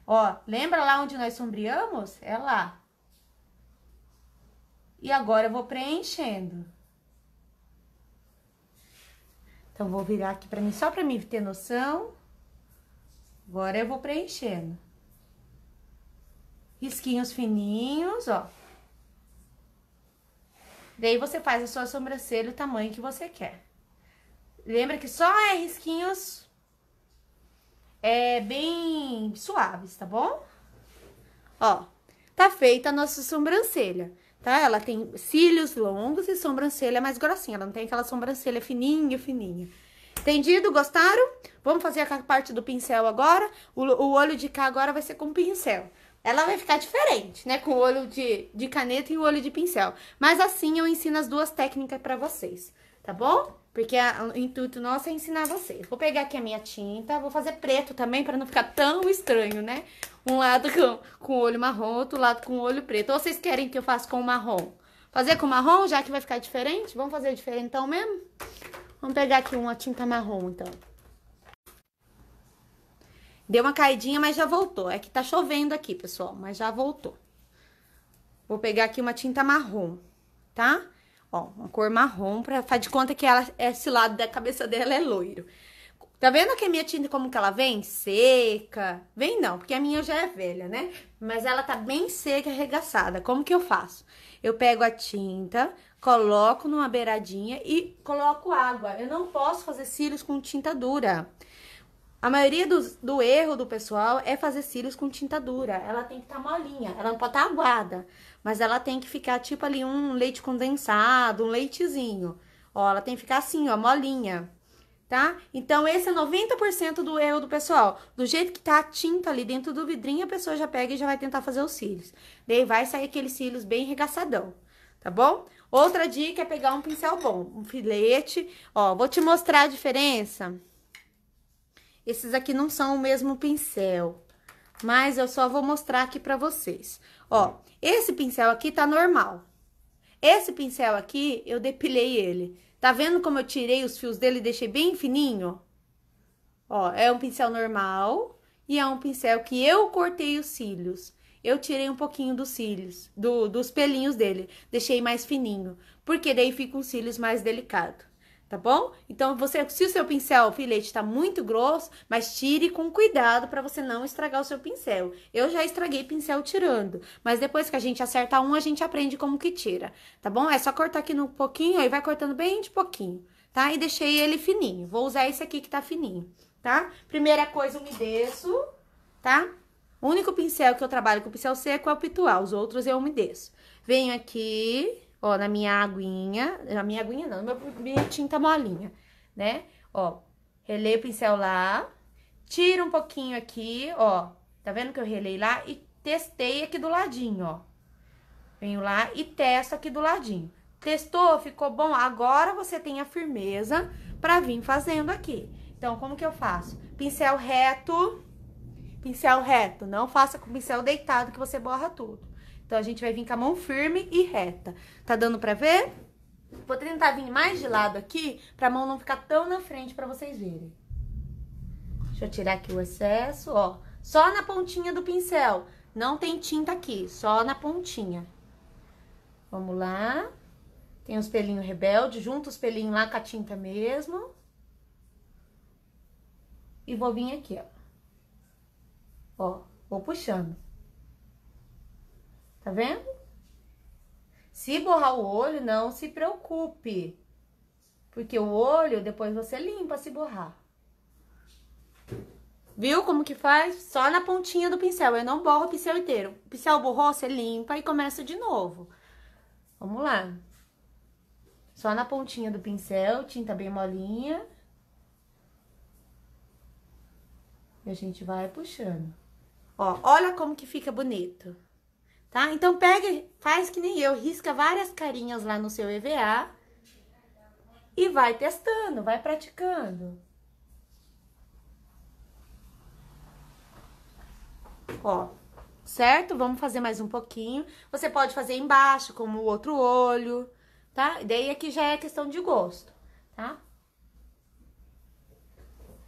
Ó, lembra lá onde nós sombreamos? É lá. E agora eu vou preenchendo. Então, vou virar aqui pra mim, só pra mim ter noção. Agora eu vou preenchendo. Risquinhos fininhos, ó. Daí você faz a sua sobrancelha o tamanho que você quer. Lembra que só é risquinhos é, bem suaves, tá bom? Ó, tá feita a nossa sobrancelha, tá? Ela tem cílios longos e sobrancelha mais grossinha, ela não tem aquela sobrancelha fininha, fininha. Entendido? Gostaram? Vamos fazer a parte do pincel agora. O, o olho de cá agora vai ser com pincel. Ela vai ficar diferente, né? Com o olho de, de caneta e o olho de pincel. Mas assim eu ensino as duas técnicas pra vocês, tá bom? Porque a, o intuito nosso é ensinar vocês. Vou pegar aqui a minha tinta, vou fazer preto também para não ficar tão estranho, né? Um lado com, com olho marrom, outro lado com olho preto. Ou vocês querem que eu faça com marrom? Fazer com marrom, já que vai ficar diferente? Vamos fazer diferentão mesmo? Vamos pegar aqui uma tinta marrom, então. Deu uma caidinha, mas já voltou. É que tá chovendo aqui, pessoal, mas já voltou. Vou pegar aqui uma tinta marrom, tá? Tá? Ó, uma cor marrom pra fazer de conta que ela, esse lado da cabeça dela é loiro. Tá vendo que a minha tinta, como que ela vem? Seca. Vem não, porque a minha já é velha, né? Mas ela tá bem seca, arregaçada. Como que eu faço? Eu pego a tinta, coloco numa beiradinha e coloco água. Eu não posso fazer cílios com tinta dura. A maioria do do erro do pessoal é fazer cílios com tinta dura. Ela tem que estar tá molinha, ela não pode estar tá aguada mas ela tem que ficar tipo ali um leite condensado, um leitezinho. Ó, ela tem que ficar assim, ó, molinha, tá? Então, esse é 90% do erro do pessoal. Do jeito que tá a tinta ali dentro do vidrinho, a pessoa já pega e já vai tentar fazer os cílios. Daí vai sair aqueles cílios bem regaçadão, tá bom? Outra dica é pegar um pincel bom, um filete. Ó, vou te mostrar a diferença. Esses aqui não são o mesmo pincel, mas eu só vou mostrar aqui pra vocês. Ó, esse pincel aqui tá normal. Esse pincel aqui, eu depilei ele. Tá vendo como eu tirei os fios dele e deixei bem fininho? Ó, é um pincel normal e é um pincel que eu cortei os cílios. Eu tirei um pouquinho dos cílios, do, dos pelinhos dele. Deixei mais fininho, porque daí fica um cílios mais delicado tá bom? Então, você, se o seu pincel, o filete está muito grosso, mas tire com cuidado para você não estragar o seu pincel. Eu já estraguei pincel tirando, mas depois que a gente acerta um, a gente aprende como que tira, tá bom? É só cortar aqui no pouquinho e vai cortando bem de pouquinho, tá? E deixei ele fininho. Vou usar esse aqui que tá fininho, tá? Primeira coisa, umedeço, tá? O único pincel que eu trabalho com pincel seco é o pitual, os outros eu umedeço. Venho aqui, Ó, na minha aguinha, na minha aguinha não, na minha tinta molinha, né? Ó, relei o pincel lá, tiro um pouquinho aqui, ó. Tá vendo que eu relei lá? E testei aqui do ladinho, ó. Venho lá e testo aqui do ladinho. Testou, ficou bom? Agora você tem a firmeza pra vir fazendo aqui. Então, como que eu faço? Pincel reto, pincel reto. Não faça com pincel deitado que você borra tudo. Então, a gente vai vir com a mão firme e reta. Tá dando pra ver? Vou tentar vir mais de lado aqui, pra mão não ficar tão na frente pra vocês verem. Deixa eu tirar aqui o excesso, ó. Só na pontinha do pincel. Não tem tinta aqui, só na pontinha. Vamos lá. Tem os pelinhos rebelde, junta os pelinhos lá com a tinta mesmo. E vou vir aqui, ó. Ó, vou puxando. Tá vendo? Se borrar o olho, não se preocupe. Porque o olho, depois você limpa se borrar. Viu como que faz? Só na pontinha do pincel. Eu não borro o pincel inteiro. O pincel borrou, você limpa e começa de novo. Vamos lá. Só na pontinha do pincel, tinta bem molinha. E a gente vai puxando. Ó, olha como que fica bonito tá? Então pega, faz que nem eu, risca várias carinhas lá no seu EVA e vai testando, vai praticando. Ó, certo? Vamos fazer mais um pouquinho. Você pode fazer embaixo, como o outro olho, tá? daí aqui já é questão de gosto, tá?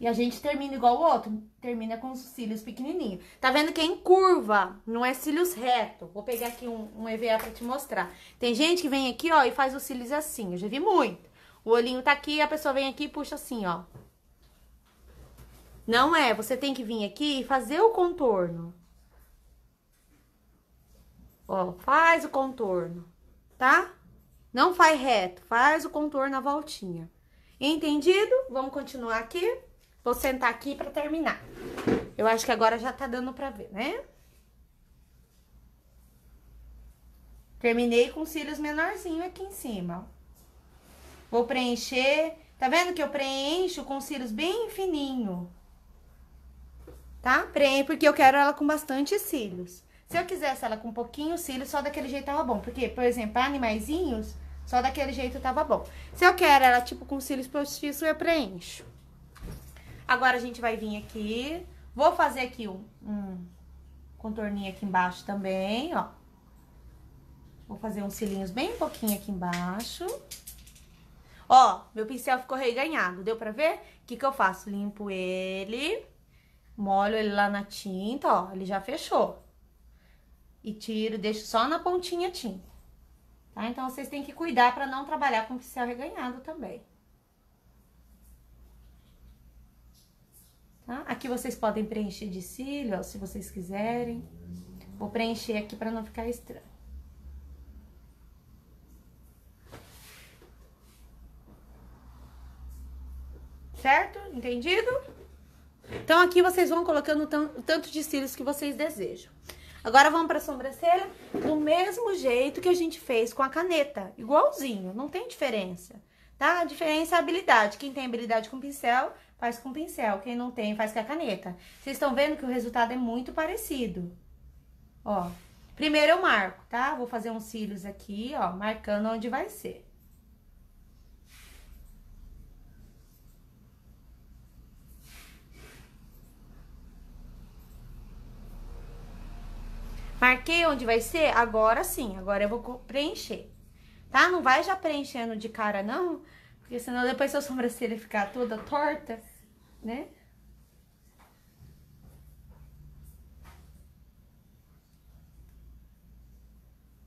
E a gente termina igual o outro, termina com os cílios pequenininhos. Tá vendo que é em curva, não é cílios reto. Vou pegar aqui um, um EVA pra te mostrar. Tem gente que vem aqui, ó, e faz os cílios assim, eu já vi muito. O olhinho tá aqui, a pessoa vem aqui e puxa assim, ó. Não é, você tem que vir aqui e fazer o contorno. Ó, faz o contorno, tá? Não faz reto, faz o contorno na voltinha. Entendido? Vamos continuar aqui. Vou sentar aqui pra terminar. Eu acho que agora já tá dando pra ver, né? Terminei com cílios menorzinho aqui em cima, ó. Vou preencher... Tá vendo que eu preencho com cílios bem fininho? Tá? Preencho porque eu quero ela com bastante cílios. Se eu quisesse ela com pouquinho cílios, só daquele jeito tava bom. Porque, por exemplo, animaizinhos, só daquele jeito tava bom. Se eu quero ela, tipo, com cílios postiço, eu preencho. Agora a gente vai vir aqui. Vou fazer aqui um, um contorninho aqui embaixo também, ó. Vou fazer uns cilinhos bem pouquinho aqui embaixo. Ó, meu pincel ficou reganhado, deu pra ver? O que que eu faço? Limpo ele, molho ele lá na tinta, ó, ele já fechou. E tiro, deixo só na pontinha tinta. Tá? Então, vocês têm que cuidar pra não trabalhar com pincel reganhado também. Tá? Aqui vocês podem preencher de cílio, ó, se vocês quiserem. Vou preencher aqui para não ficar estranho. Certo? Entendido? Então, aqui vocês vão colocando o tanto de cílios que vocês desejam. Agora, vamos para a sobrancelha do mesmo jeito que a gente fez com a caneta. Igualzinho, não tem diferença, tá? A diferença é a habilidade. Quem tem habilidade com pincel faz com pincel. Quem não tem, faz com a caneta. Vocês estão vendo que o resultado é muito parecido. Ó, primeiro eu marco, tá? Vou fazer uns cílios aqui, ó, marcando onde vai ser. Marquei onde vai ser? Agora sim, agora eu vou preencher. Tá? Não vai já preenchendo de cara, não, porque senão depois sua sobrancelha ficar toda torta né?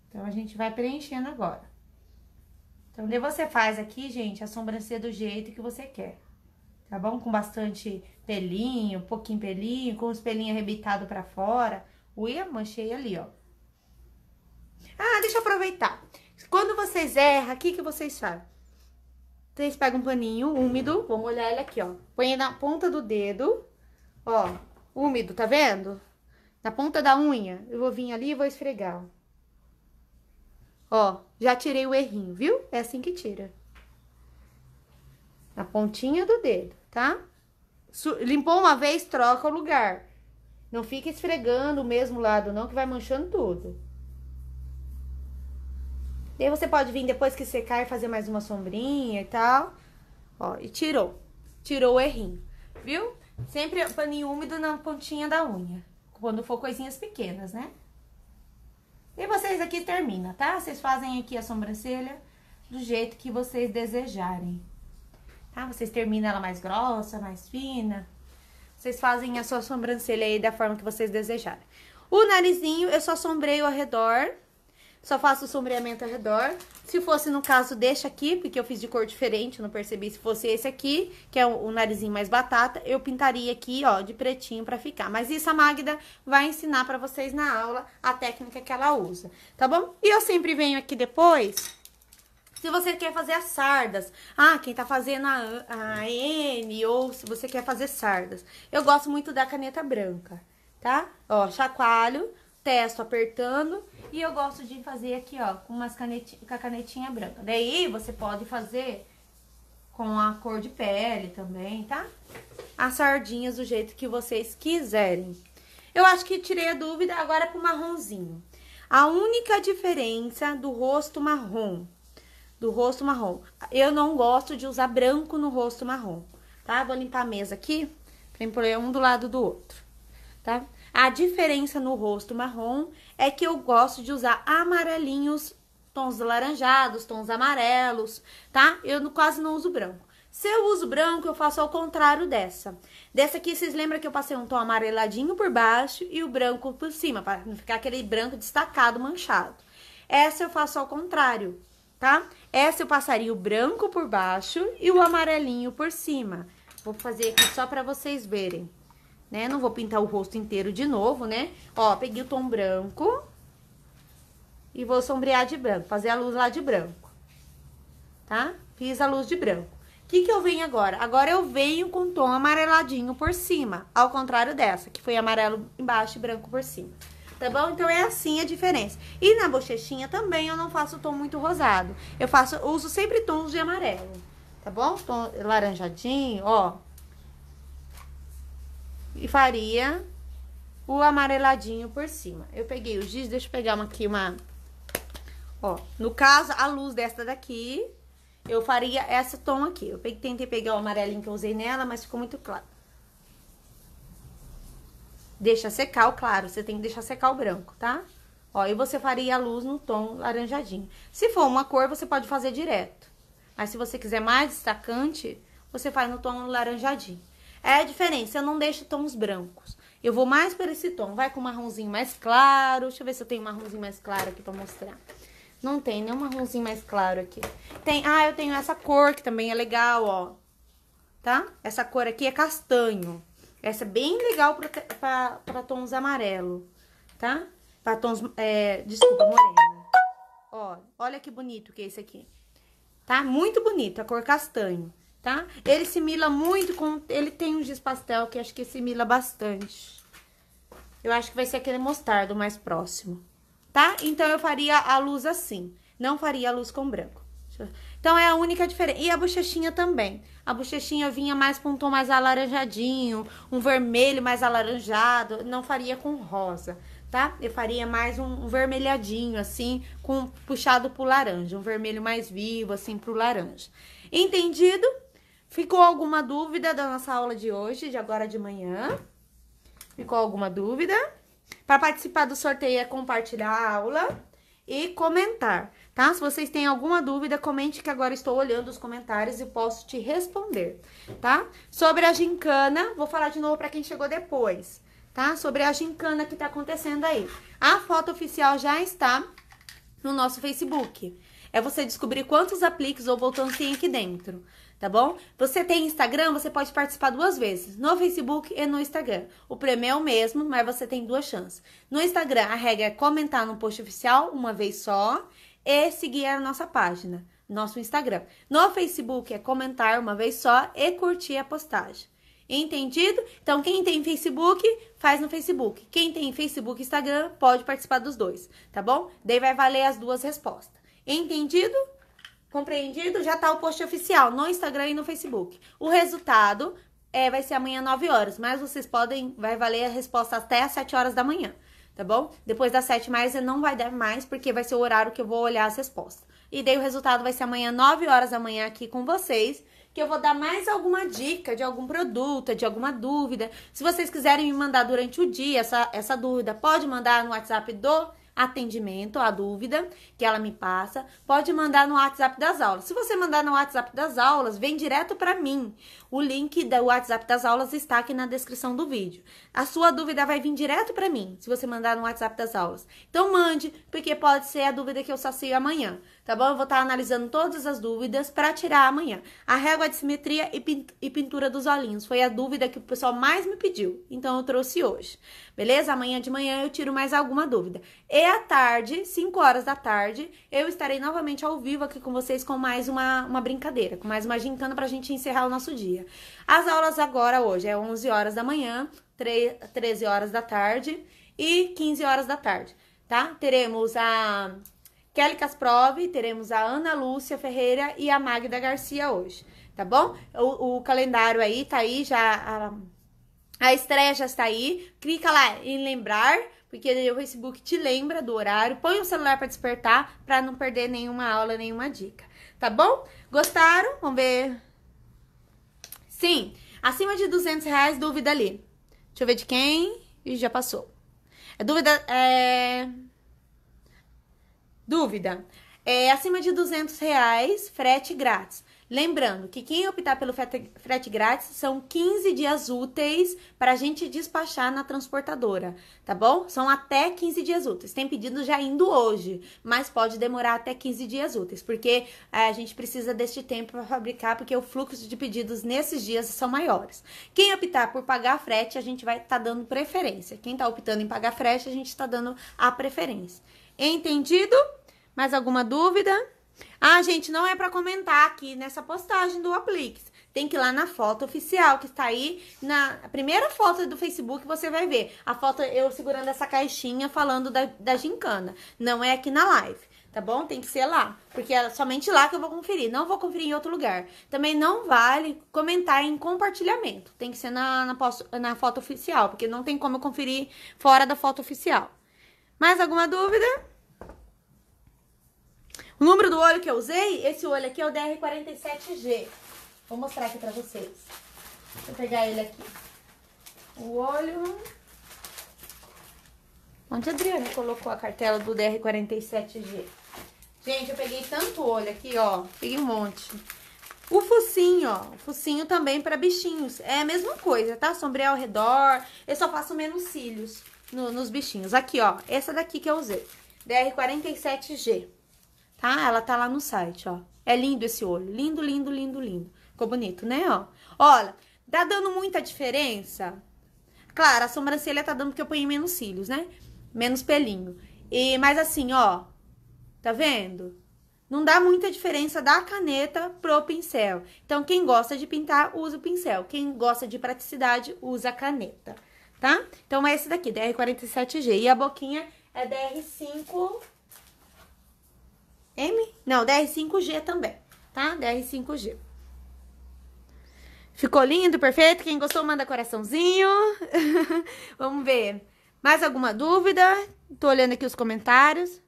Então, a gente vai preenchendo agora. Então, daí você faz aqui, gente, a sobrancelha do jeito que você quer, tá bom? Com bastante pelinho, pouquinho pelinho, com os pelinhos arrebitados pra fora. Uia, manchei ali, ó. Ah, deixa eu aproveitar. Quando vocês erram, o que, que vocês fazem? Vocês então, pegam um paninho úmido, uhum. vou molhar ele aqui, ó. Põe na ponta do dedo, ó, úmido, tá vendo? Na ponta da unha. Eu vou vir ali e vou esfregar, ó. Ó, já tirei o errinho, viu? É assim que tira. Na pontinha do dedo, tá? Limpou uma vez, troca o lugar. Não fica esfregando o mesmo lado não, que vai manchando tudo. Daí você pode vir depois que secar e fazer mais uma sombrinha e tal. Ó, e tirou. Tirou o errinho, viu? Sempre paninho úmido na pontinha da unha, quando for coisinhas pequenas, né? E vocês aqui termina, tá? Vocês fazem aqui a sobrancelha do jeito que vocês desejarem. Tá? Vocês terminam ela mais grossa, mais fina. Vocês fazem a sua sobrancelha aí da forma que vocês desejarem. O narizinho, eu só sombrei ao redor, só faço o sombreamento ao redor. Se fosse no caso deste aqui, porque eu fiz de cor diferente, não percebi se fosse esse aqui, que é o, o narizinho mais batata, eu pintaria aqui, ó, de pretinho pra ficar. Mas isso a Magda vai ensinar pra vocês na aula, a técnica que ela usa, tá bom? E eu sempre venho aqui depois... Se você quer fazer as sardas, ah, quem tá fazendo a, a N, ou se você quer fazer sardas. Eu gosto muito da caneta branca, tá? Ó, chacoalho, testo apertando, e eu gosto de fazer aqui, ó, com, umas canetinha, com a canetinha branca. Daí você pode fazer com a cor de pele também, tá? As sardinhas do jeito que vocês quiserem. Eu acho que tirei a dúvida agora é pro marronzinho. A única diferença do rosto marrom, do rosto marrom, eu não gosto de usar branco no rosto marrom, tá? Vou limpar a mesa aqui pra empolhar um do lado do outro, tá? A diferença no rosto marrom é que eu gosto de usar amarelinhos, tons laranjados, tons amarelos, tá? Eu quase não uso branco. Se eu uso branco, eu faço ao contrário dessa. Dessa aqui, vocês lembram que eu passei um tom amareladinho por baixo e o branco por cima, para não ficar aquele branco destacado, manchado. Essa eu faço ao contrário, tá? Essa eu passaria o branco por baixo e o amarelinho por cima. Vou fazer aqui só para vocês verem né? Não vou pintar o rosto inteiro de novo, né? Ó, peguei o tom branco e vou sombrear de branco, fazer a luz lá de branco, tá? Fiz a luz de branco. O que que eu venho agora? Agora eu venho com tom amareladinho por cima, ao contrário dessa, que foi amarelo embaixo e branco por cima. Tá bom? Então é assim a diferença. E na bochechinha também eu não faço tom muito rosado. Eu faço, uso sempre tons de amarelo, tá bom? Tom laranjadinho, ó, e faria o amareladinho por cima. Eu peguei o giz, deixa eu pegar uma aqui, uma... Ó, no caso, a luz desta daqui, eu faria esse tom aqui. Eu peguei, tentei pegar o amarelinho que eu usei nela, mas ficou muito claro. Deixa secar o claro, você tem que deixar secar o branco, tá? Ó, e você faria a luz no tom laranjadinho. Se for uma cor, você pode fazer direto. Mas se você quiser mais destacante, você faz no tom laranjadinho. É a diferença, eu não deixo tons brancos. Eu vou mais para esse tom, vai com marronzinho mais claro. Deixa eu ver se eu tenho um marronzinho mais claro aqui para mostrar. Não tem nenhum marronzinho mais claro aqui. Tem, ah, eu tenho essa cor que também é legal, ó. Tá? Essa cor aqui é castanho. Essa é bem legal para tons amarelo, tá? Para tons, é, desculpa, morena. Ó, olha que bonito que é esse aqui. Tá? Muito bonito, a cor castanho tá? Ele simila muito com... Ele tem um giz pastel que acho que simila bastante. Eu acho que vai ser aquele mostarda mais próximo, tá? Então, eu faria a luz assim. Não faria a luz com branco. Então, é a única diferença. E a bochechinha também. A bochechinha vinha mais com um tom mais alaranjadinho, um vermelho mais alaranjado. Não faria com rosa, tá? Eu faria mais um, um vermelhadinho, assim, com puxado pro laranja. Um vermelho mais vivo, assim, pro laranja. Entendido? Ficou alguma dúvida da nossa aula de hoje, de agora de manhã? Ficou alguma dúvida? Para participar do sorteio é compartilhar a aula e comentar, tá? Se vocês têm alguma dúvida, comente que agora estou olhando os comentários e posso te responder, tá? Sobre a gincana, vou falar de novo para quem chegou depois, tá? Sobre a gincana que tá acontecendo aí. A foto oficial já está no nosso Facebook. É você descobrir quantos apliques ou botões tem aqui dentro tá bom? Você tem Instagram, você pode participar duas vezes, no Facebook e no Instagram. O prêmio é o mesmo, mas você tem duas chances. No Instagram, a regra é comentar no post oficial uma vez só e seguir a nossa página, nosso Instagram. No Facebook é comentar uma vez só e curtir a postagem. Entendido? Então, quem tem Facebook, faz no Facebook. Quem tem Facebook e Instagram, pode participar dos dois, tá bom? Daí vai valer as duas respostas. Entendido? Compreendido? Já tá o post oficial no Instagram e no Facebook. O resultado é, vai ser amanhã 9 horas, mas vocês podem, vai valer a resposta até às 7 horas da manhã, tá bom? Depois das 7 mais não vai dar mais, porque vai ser o horário que eu vou olhar as respostas. E daí o resultado vai ser amanhã 9 horas da manhã aqui com vocês, que eu vou dar mais alguma dica de algum produto, de alguma dúvida. Se vocês quiserem me mandar durante o dia essa, essa dúvida, pode mandar no WhatsApp do atendimento à dúvida que ela me passa. Pode mandar no WhatsApp das aulas. Se você mandar no WhatsApp das aulas, vem direto para mim. O link do WhatsApp das aulas está aqui na descrição do vídeo. A sua dúvida vai vir direto para mim, se você mandar no WhatsApp das aulas. Então mande, porque pode ser a dúvida que eu sacio amanhã, tá bom? Eu vou estar tá analisando todas as dúvidas para tirar amanhã. A régua de simetria e pintura dos olhinhos foi a dúvida que o pessoal mais me pediu, então eu trouxe hoje. Beleza? Amanhã de manhã eu tiro mais alguma dúvida. E à tarde, 5 horas da tarde, eu estarei novamente ao vivo aqui com vocês com mais uma, uma brincadeira, com mais uma gincana para a gente encerrar o nosso dia dia. As aulas agora, hoje, é 11 horas da manhã, 3, 13 horas da tarde e 15 horas da tarde, tá? Teremos a Kelly Casprove, teremos a Ana Lúcia Ferreira e a Magda Garcia hoje, tá bom? O, o calendário aí tá aí, já a, a estreia já está aí. Clica lá em lembrar, porque o Facebook te lembra do horário. Põe o celular para despertar para não perder nenhuma aula, nenhuma dica, tá bom? Gostaram? Vamos ver Sim, acima de 200 reais, dúvida ali. Deixa eu ver de quem. E já passou. É dúvida. É... Dúvida. É, acima de 200 reais, frete grátis. Lembrando que quem optar pelo frete grátis são 15 dias úteis para a gente despachar na transportadora, tá bom? São até 15 dias úteis. Tem pedido já indo hoje, mas pode demorar até 15 dias úteis, porque é, a gente precisa deste tempo para fabricar, porque o fluxo de pedidos nesses dias são maiores. Quem optar por pagar frete, a gente vai estar tá dando preferência. Quem está optando em pagar frete, a gente está dando a preferência. Entendido? Mais alguma dúvida? Ah, gente, não é para comentar aqui nessa postagem do Aplix. Tem que ir lá na foto oficial que está aí. Na primeira foto do Facebook você vai ver. A foto eu segurando essa caixinha falando da, da gincana. Não é aqui na live tá bom? Tem que ser lá, porque é somente lá que eu vou conferir, não vou conferir em outro lugar. Também não vale comentar em compartilhamento, tem que ser na, na, posto, na foto oficial, porque não tem como eu conferir fora da foto oficial. Mais alguma dúvida? O número do olho que eu usei, esse olho aqui é o DR47G. Vou mostrar aqui pra vocês. Deixa eu pegar ele aqui. O olho... Onde a Adriana colocou a cartela do DR47G? Gente, eu peguei tanto olho aqui, ó. Peguei um monte. O focinho, ó. O focinho também para bichinhos. É a mesma coisa, tá? Sombrear ao redor. Eu só faço menos cílios no, nos bichinhos. Aqui, ó. Essa daqui que eu usei. DR47G. Ah, ela tá lá no site, ó. É lindo esse olho. Lindo, lindo, lindo, lindo. Ficou bonito, né, ó? Olha, tá dando muita diferença? Claro, a sobrancelha tá dando porque eu ponho menos cílios, né? Menos pelinho. E, mas assim, ó, tá vendo? Não dá muita diferença da caneta pro pincel. Então, quem gosta de pintar, usa o pincel. Quem gosta de praticidade, usa a caneta, tá? Então, é esse daqui, DR47G. E a boquinha é DR5... M? Não, DR5G também, tá? DR5G. Ficou lindo, perfeito? Quem gostou, manda coraçãozinho. Vamos ver. Mais alguma dúvida? Tô olhando aqui os comentários.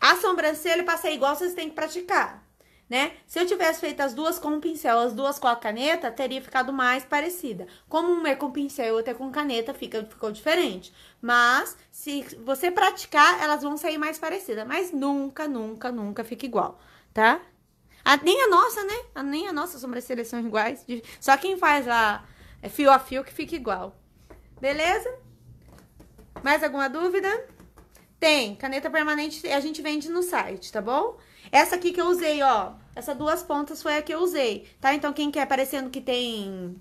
A sobrancelha passa igual, vocês têm que praticar né? Se eu tivesse feito as duas com um pincel, as duas com a caneta, teria ficado mais parecida. Como uma é com pincel e outra é com caneta, fica, ficou diferente. Mas, se você praticar, elas vão sair mais parecidas. Mas nunca, nunca, nunca fica igual, tá? A, nem a nossa, né? A, nem a nossa sombras são iguais. De, só quem faz lá é fio a fio que fica igual. Beleza? Mais alguma dúvida? Tem, caneta permanente a gente vende no site, tá bom? Essa aqui que eu usei, ó, essas duas pontas foi a que eu usei, tá? Então, quem quer parecendo que tem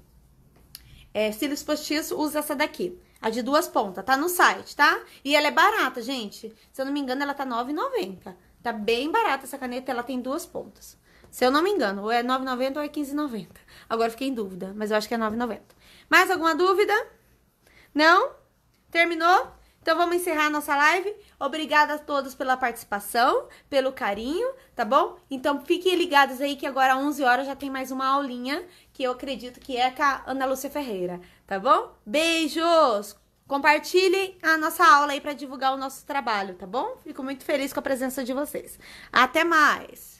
é, cílios postiços, usa essa daqui. A de duas pontas, tá no site, tá? E ela é barata, gente. Se eu não me engano, ela tá R$ 9,90. Tá bem barata essa caneta, ela tem duas pontas. Se eu não me engano, ou é R$ 9,90 ou é R$ 15,90. Agora fiquei em dúvida, mas eu acho que é R$ 9,90. Mais alguma dúvida? Não? Terminou? Então vamos encerrar a nossa live. Obrigada a todos pela participação, pelo carinho, tá bom? Então fiquem ligados aí que agora às 11 horas já tem mais uma aulinha que eu acredito que é com a Ana Lúcia Ferreira, tá bom? Beijos! Compartilhem a nossa aula aí para divulgar o nosso trabalho, tá bom? Fico muito feliz com a presença de vocês. Até mais!